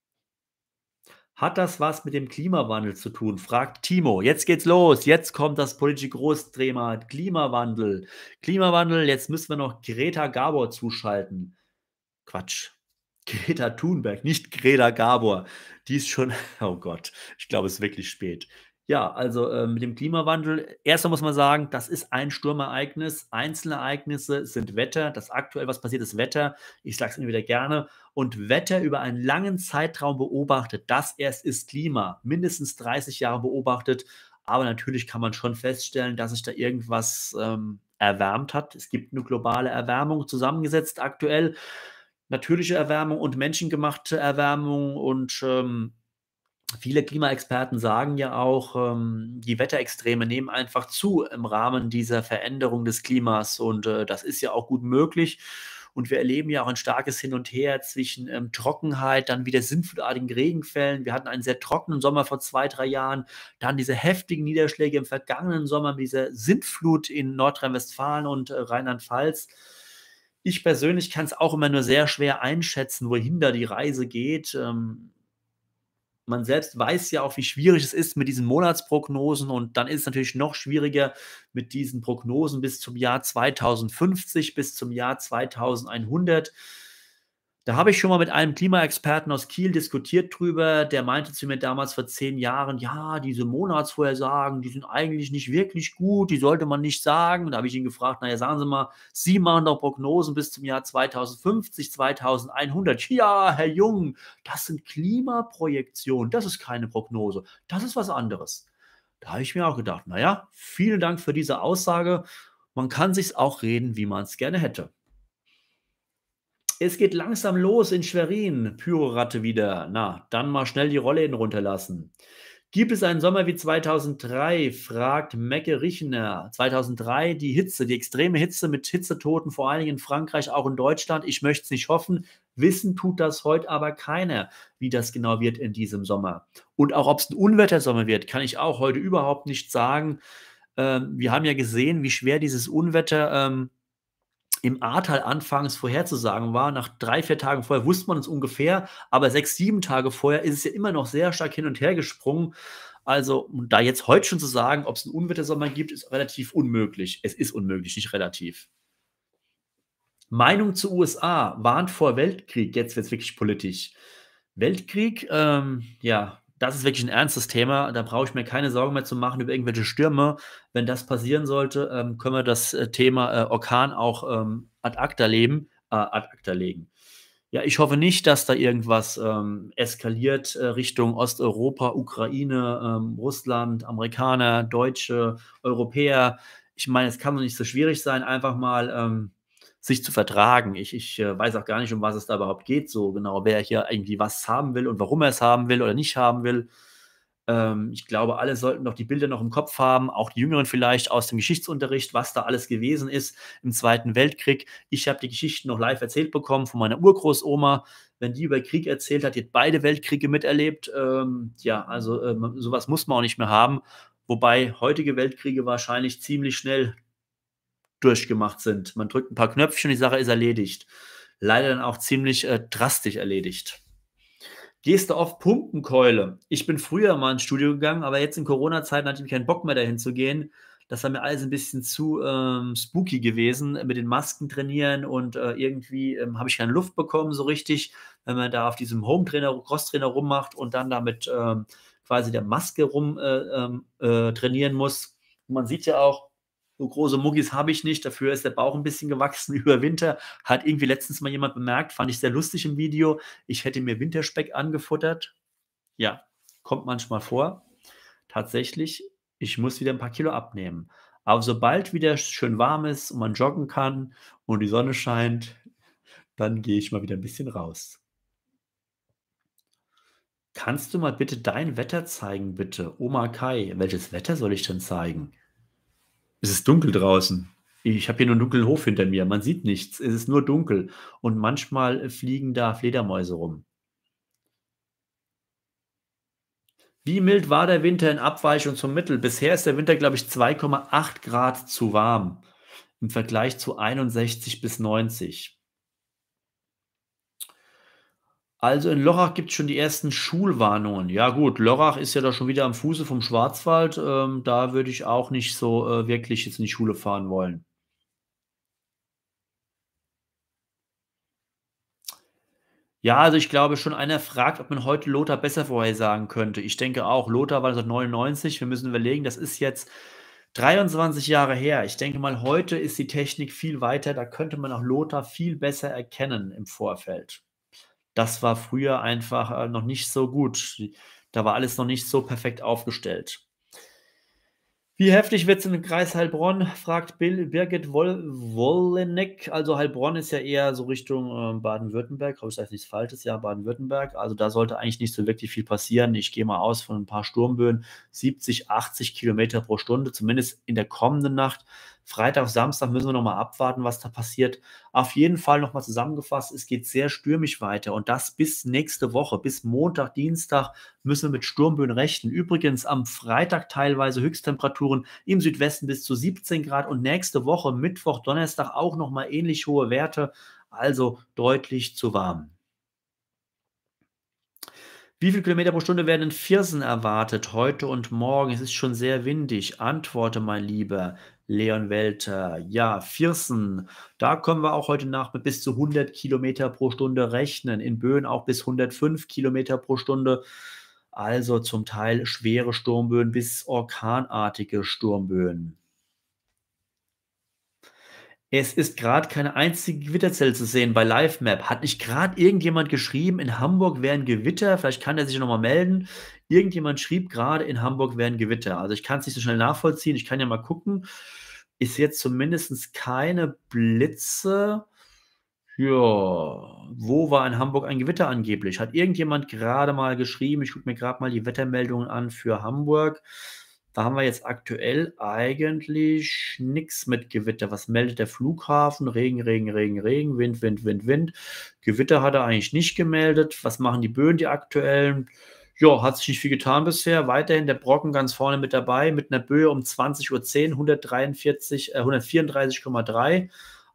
Hat das was mit dem Klimawandel zu tun? fragt Timo. Jetzt geht's los. Jetzt kommt das politische Großthema Klimawandel. Klimawandel, jetzt müssen wir noch Greta Gabor zuschalten. Quatsch. Greta Thunberg, nicht Greta Gabor. Die ist schon, oh Gott, ich glaube, es ist wirklich spät. Ja, also äh, mit dem Klimawandel, erstmal muss man sagen, das ist ein Sturmereignis. Einzelne Ereignisse sind Wetter. Das aktuell, was passiert, ist Wetter. Ich sage es immer wieder gerne. Und Wetter über einen langen Zeitraum beobachtet, das erst ist Klima. Mindestens 30 Jahre beobachtet. Aber natürlich kann man schon feststellen, dass sich da irgendwas ähm, erwärmt hat. Es gibt eine globale Erwärmung zusammengesetzt aktuell. Natürliche Erwärmung und menschengemachte Erwärmung und ähm, Viele Klimaexperten sagen ja auch, ähm, die Wetterextreme nehmen einfach zu im Rahmen dieser Veränderung des Klimas und äh, das ist ja auch gut möglich. Und wir erleben ja auch ein starkes Hin und Her zwischen ähm, Trockenheit, dann wieder sinnflutartigen Regenfällen. Wir hatten einen sehr trockenen Sommer vor zwei, drei Jahren. Dann diese heftigen Niederschläge im vergangenen Sommer mit dieser Sintflut in Nordrhein-Westfalen und äh, Rheinland-Pfalz. Ich persönlich kann es auch immer nur sehr schwer einschätzen, wohin da die Reise geht. Ähm, man selbst weiß ja auch, wie schwierig es ist mit diesen Monatsprognosen und dann ist es natürlich noch schwieriger mit diesen Prognosen bis zum Jahr 2050, bis zum Jahr 2100. Da habe ich schon mal mit einem Klimaexperten aus Kiel diskutiert drüber, der meinte zu mir damals vor zehn Jahren, ja, diese Monatsvorhersagen, die sind eigentlich nicht wirklich gut, die sollte man nicht sagen. Und da habe ich ihn gefragt, naja, sagen Sie mal, Sie machen doch Prognosen bis zum Jahr 2050, 2100. Ja, Herr Jung, das sind Klimaprojektionen, das ist keine Prognose, das ist was anderes. Da habe ich mir auch gedacht, naja, vielen Dank für diese Aussage. Man kann sich auch reden, wie man es gerne hätte. Es geht langsam los in Schwerin. Pyroratte wieder. Na, dann mal schnell die Rolle runterlassen. Gibt es einen Sommer wie 2003? fragt Mecke Richener. 2003 die Hitze, die extreme Hitze mit Hitzetoten, vor allen Dingen in Frankreich, auch in Deutschland. Ich möchte es nicht hoffen. Wissen tut das heute aber keiner, wie das genau wird in diesem Sommer. Und auch ob es ein Unwettersommer wird, kann ich auch heute überhaupt nicht sagen. Ähm, wir haben ja gesehen, wie schwer dieses Unwetter ähm, im Ahrtal anfangs vorherzusagen war. Nach drei, vier Tagen vorher wusste man es ungefähr, aber sechs, sieben Tage vorher ist es ja immer noch sehr stark hin und her gesprungen. Also, da jetzt heute schon zu sagen, ob es einen Unwettersommer gibt, ist relativ unmöglich. Es ist unmöglich, nicht relativ. Meinung zu USA warnt vor Weltkrieg. Jetzt wird es wirklich politisch. Weltkrieg, ähm, ja, das ist wirklich ein ernstes Thema. Da brauche ich mir keine Sorgen mehr zu machen über irgendwelche Stürme. Wenn das passieren sollte, ähm, können wir das äh, Thema äh, Orkan auch ähm, ad acta leben, äh, ad acta legen. Ja, ich hoffe nicht, dass da irgendwas ähm, eskaliert äh, Richtung Osteuropa, Ukraine, ähm, Russland, Amerikaner, Deutsche, Europäer. Ich meine, es kann doch nicht so schwierig sein, einfach mal ähm, sich zu vertragen. Ich, ich äh, weiß auch gar nicht, um was es da überhaupt geht, so genau, wer hier irgendwie was haben will und warum er es haben will oder nicht haben will. Ähm, ich glaube, alle sollten noch die Bilder noch im Kopf haben, auch die Jüngeren vielleicht aus dem Geschichtsunterricht, was da alles gewesen ist im Zweiten Weltkrieg. Ich habe die Geschichten noch live erzählt bekommen von meiner Urgroßoma, wenn die über Krieg erzählt hat, die hat beide Weltkriege miterlebt. Ähm, ja, also ähm, sowas muss man auch nicht mehr haben. Wobei heutige Weltkriege wahrscheinlich ziemlich schnell durchgemacht sind. Man drückt ein paar Knöpfchen, und die Sache ist erledigt. Leider dann auch ziemlich äh, drastisch erledigt. Gehst du auf Pumpenkeule? Ich bin früher mal ins Studio gegangen, aber jetzt in Corona-Zeiten hatte ich keinen Bock mehr dahin zu gehen. Das war mir alles ein bisschen zu ähm, spooky gewesen mit den Masken trainieren und äh, irgendwie ähm, habe ich keine Luft bekommen so richtig, wenn man da auf diesem Home-Trainer, Cross-Trainer rummacht und dann damit ähm, quasi der Maske rum äh, ähm, äh trainieren muss. Und man sieht ja auch, so große Muggis habe ich nicht, dafür ist der Bauch ein bisschen gewachsen über Winter. Hat irgendwie letztens mal jemand bemerkt, fand ich sehr lustig im Video. Ich hätte mir Winterspeck angefuttert. Ja, kommt manchmal vor. Tatsächlich, ich muss wieder ein paar Kilo abnehmen. Aber sobald wieder schön warm ist und man joggen kann und die Sonne scheint, dann gehe ich mal wieder ein bisschen raus. Kannst du mal bitte dein Wetter zeigen, bitte? Oma Kai, welches Wetter soll ich denn zeigen? Es ist dunkel draußen. Ich habe hier nur einen dunklen Hof hinter mir. Man sieht nichts. Es ist nur dunkel. Und manchmal fliegen da Fledermäuse rum. Wie mild war der Winter in Abweichung zum Mittel? Bisher ist der Winter, glaube ich, 2,8 Grad zu warm im Vergleich zu 61 bis 90. Also in Lorach gibt es schon die ersten Schulwarnungen. Ja gut, Lorach ist ja da schon wieder am Fuße vom Schwarzwald. Ähm, da würde ich auch nicht so äh, wirklich jetzt in die Schule fahren wollen. Ja, also ich glaube schon, einer fragt, ob man heute Lothar besser vorhersagen könnte. Ich denke auch, Lothar war 1999. Wir müssen überlegen, das ist jetzt 23 Jahre her. Ich denke mal, heute ist die Technik viel weiter. Da könnte man auch Lothar viel besser erkennen im Vorfeld das war früher einfach äh, noch nicht so gut. Da war alles noch nicht so perfekt aufgestellt. Wie heftig wird es im Kreis Heilbronn? fragt Bill Birgit Wolleneck. Also Heilbronn ist ja eher so Richtung äh, Baden-Württemberg. Habe ich das ist nichts Falsches? Ja, Baden-Württemberg. Also da sollte eigentlich nicht so wirklich viel passieren. Ich gehe mal aus von ein paar Sturmböen. 70, 80 Kilometer pro Stunde, zumindest in der kommenden Nacht. Freitag, Samstag müssen wir nochmal abwarten, was da passiert. Auf jeden Fall nochmal zusammengefasst, es geht sehr stürmisch weiter und das bis nächste Woche, bis Montag, Dienstag müssen wir mit Sturmböen rechnen. Übrigens am Freitag teilweise Höchsttemperaturen im Südwesten bis zu 17 Grad und nächste Woche, Mittwoch, Donnerstag auch nochmal ähnlich hohe Werte, also deutlich zu warm. Wie viele Kilometer pro Stunde werden in Viersen erwartet heute und morgen? Es ist schon sehr windig. Antworte, mein Lieber. Leon Welter. Ja, Viersen, da können wir auch heute Nacht mit bis zu 100 Kilometer pro Stunde rechnen. In Böen auch bis 105 Kilometer pro Stunde. Also zum Teil schwere Sturmböen bis orkanartige Sturmböen. Es ist gerade keine einzige Gewitterzelle zu sehen bei LiveMap. Hat nicht gerade irgendjemand geschrieben, in Hamburg wären Gewitter? Vielleicht kann er sich nochmal melden. Irgendjemand schrieb gerade, in Hamburg wären Gewitter. Also ich kann es nicht so schnell nachvollziehen. Ich kann ja mal gucken ist jetzt zumindest keine Blitze. Ja, wo war in Hamburg ein Gewitter angeblich? Hat irgendjemand gerade mal geschrieben, ich gucke mir gerade mal die Wettermeldungen an für Hamburg. Da haben wir jetzt aktuell eigentlich nichts mit Gewitter. Was meldet der Flughafen? Regen, Regen, Regen, Regen, Wind, Wind, Wind, Wind. Gewitter hat er eigentlich nicht gemeldet. Was machen die Böen, die aktuellen? ja, hat sich nicht viel getan bisher. Weiterhin der Brocken ganz vorne mit dabei, mit einer Böe um 20.10 Uhr 143, äh, 134,3.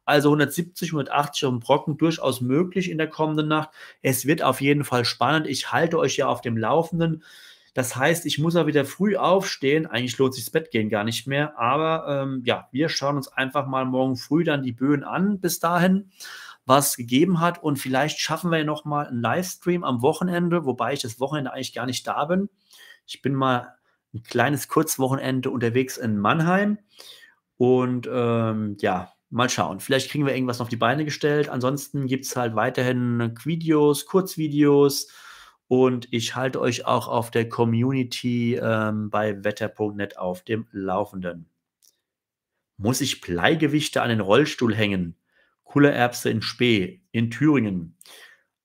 Also 170, 180 um Brocken durchaus möglich in der kommenden Nacht. Es wird auf jeden Fall spannend. Ich halte euch ja auf dem Laufenden. Das heißt, ich muss auch wieder früh aufstehen. Eigentlich lohnt sich das Bett gehen gar nicht mehr. Aber ähm, ja, wir schauen uns einfach mal morgen früh dann die Böen an. Bis dahin was gegeben hat. Und vielleicht schaffen wir ja nochmal einen Livestream am Wochenende, wobei ich das Wochenende eigentlich gar nicht da bin. Ich bin mal ein kleines Kurzwochenende unterwegs in Mannheim. Und ähm, ja, mal schauen. Vielleicht kriegen wir irgendwas auf die Beine gestellt. Ansonsten gibt es halt weiterhin Videos, Kurzvideos. Und ich halte euch auch auf der Community ähm, bei wetter.net auf dem Laufenden. Muss ich Bleigewichte an den Rollstuhl hängen? Hullererbse in Spee in Thüringen.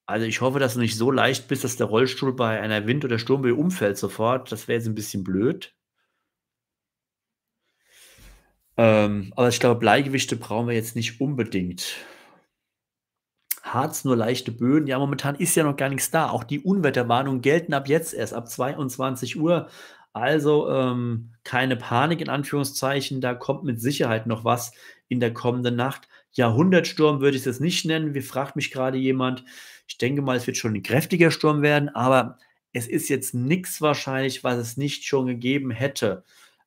Also ich hoffe, dass es nicht so leicht bist, dass der Rollstuhl bei einer Wind- oder Sturmwelle umfällt sofort. Das wäre jetzt ein bisschen blöd. Ähm, aber ich glaube, Bleigewichte brauchen wir jetzt nicht unbedingt. Harz nur leichte Böden. Ja, momentan ist ja noch gar nichts da. Auch die Unwetterwarnungen gelten ab jetzt erst, ab 22 Uhr. Also ähm, keine Panik in Anführungszeichen. Da kommt mit Sicherheit noch was in der kommenden Nacht. Jahrhundertsturm würde ich es nicht nennen. Wie fragt mich gerade jemand? Ich denke mal, es wird schon ein kräftiger Sturm werden, aber es ist jetzt nichts wahrscheinlich, was es nicht schon gegeben hätte.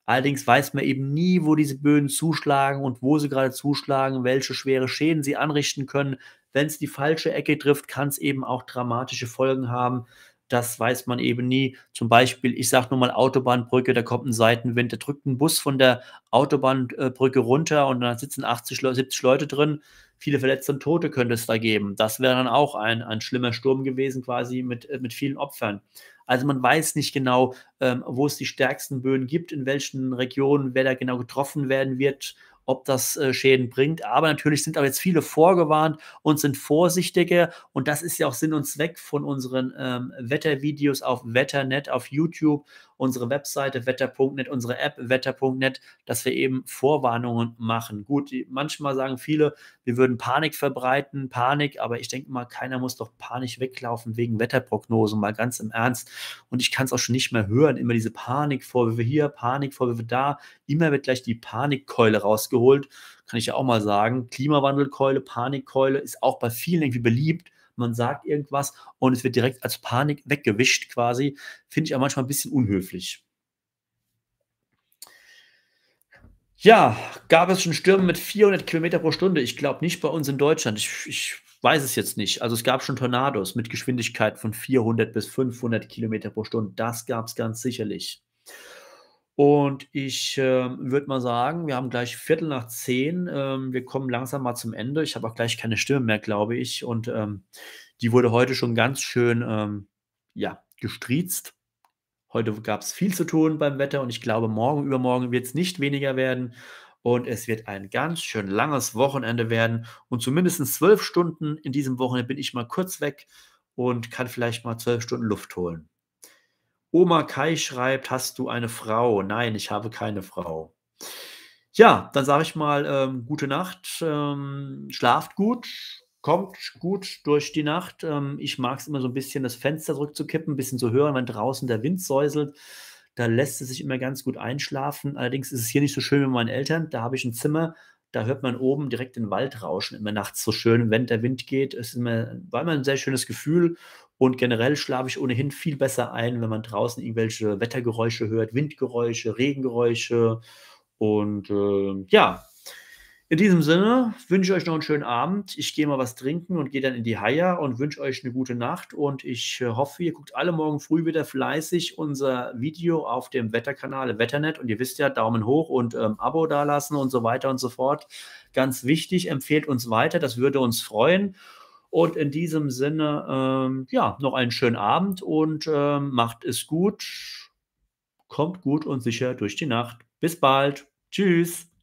Allerdings weiß man eben nie, wo diese Böden zuschlagen und wo sie gerade zuschlagen, welche schwere Schäden sie anrichten können. Wenn es die falsche Ecke trifft, kann es eben auch dramatische Folgen haben das weiß man eben nie. Zum Beispiel, ich sage nur mal Autobahnbrücke, da kommt ein Seitenwind, da drückt ein Bus von der Autobahnbrücke runter und dann sitzen 80, 70 Leute drin. Viele Verletzte und Tote könnte es da geben. Das wäre dann auch ein, ein schlimmer Sturm gewesen, quasi mit, äh, mit vielen Opfern. Also man weiß nicht genau, ähm, wo es die stärksten Böen gibt, in welchen Regionen, wer da genau getroffen werden wird ob das äh, Schäden bringt. Aber natürlich sind auch jetzt viele vorgewarnt und sind vorsichtiger. Und das ist ja auch Sinn und Zweck von unseren ähm, Wettervideos auf Wetternet, auf YouTube unsere Webseite wetter.net, unsere App wetter.net, dass wir eben Vorwarnungen machen. Gut, manchmal sagen viele, wir würden Panik verbreiten, Panik, aber ich denke mal, keiner muss doch Panik weglaufen wegen Wetterprognosen, mal ganz im Ernst. Und ich kann es auch schon nicht mehr hören, immer diese Panikvorwürfe hier, Panikvorwürfe da, immer wird gleich die Panikkeule rausgeholt kann ich ja auch mal sagen. Klimawandelkeule, Panikkeule ist auch bei vielen irgendwie beliebt man sagt irgendwas und es wird direkt als Panik weggewischt quasi, finde ich auch manchmal ein bisschen unhöflich. Ja, gab es schon Stürme mit 400 Kilometer pro Stunde? Ich glaube nicht bei uns in Deutschland. Ich, ich, weiß es jetzt nicht. Also es gab schon Tornados mit Geschwindigkeit von 400 bis 500 Kilometer pro Stunde. Das gab es ganz sicherlich. Und ich ähm, würde mal sagen, wir haben gleich Viertel nach zehn. Ähm, wir kommen langsam mal zum Ende. Ich habe auch gleich keine Stimme mehr, glaube ich. Und ähm, die wurde heute schon ganz schön ähm, ja, gestriezt. Heute gab es viel zu tun beim Wetter und ich glaube, morgen, übermorgen wird es nicht weniger werden. Und es wird ein ganz schön langes Wochenende werden. Und zumindest zwölf Stunden in diesem Wochenende bin ich mal kurz weg und kann vielleicht mal zwölf Stunden Luft holen. Oma Kai schreibt, hast du eine Frau? Nein, ich habe keine Frau. Ja, dann sage ich mal, ähm, gute Nacht, ähm, schlaft gut, kommt gut durch die Nacht. Ähm, ich mag es immer so ein bisschen, das Fenster zurückzukippen, ein bisschen zu hören, wenn draußen der Wind säuselt. Da lässt es sich immer ganz gut einschlafen. Allerdings ist es hier nicht so schön wie bei meinen Eltern. Da habe ich ein Zimmer, da hört man oben direkt den Wald rauschen, immer nachts so schön, wenn der Wind geht. Es ist immer, war immer ein sehr schönes Gefühl und generell schlafe ich ohnehin viel besser ein, wenn man draußen irgendwelche Wettergeräusche hört, Windgeräusche, Regengeräusche. Und äh, ja, in diesem Sinne wünsche ich euch noch einen schönen Abend. Ich gehe mal was trinken und gehe dann in die Haier und wünsche euch eine gute Nacht. Und ich äh, hoffe, ihr guckt alle morgen früh wieder fleißig unser Video auf dem Wetterkanal Wetternet. Und ihr wisst ja, Daumen hoch und ähm, Abo dalassen und so weiter und so fort. Ganz wichtig, empfehlt uns weiter, das würde uns freuen. Und in diesem Sinne, ähm, ja, noch einen schönen Abend und ähm, macht es gut. Kommt gut und sicher durch die Nacht. Bis bald. Tschüss.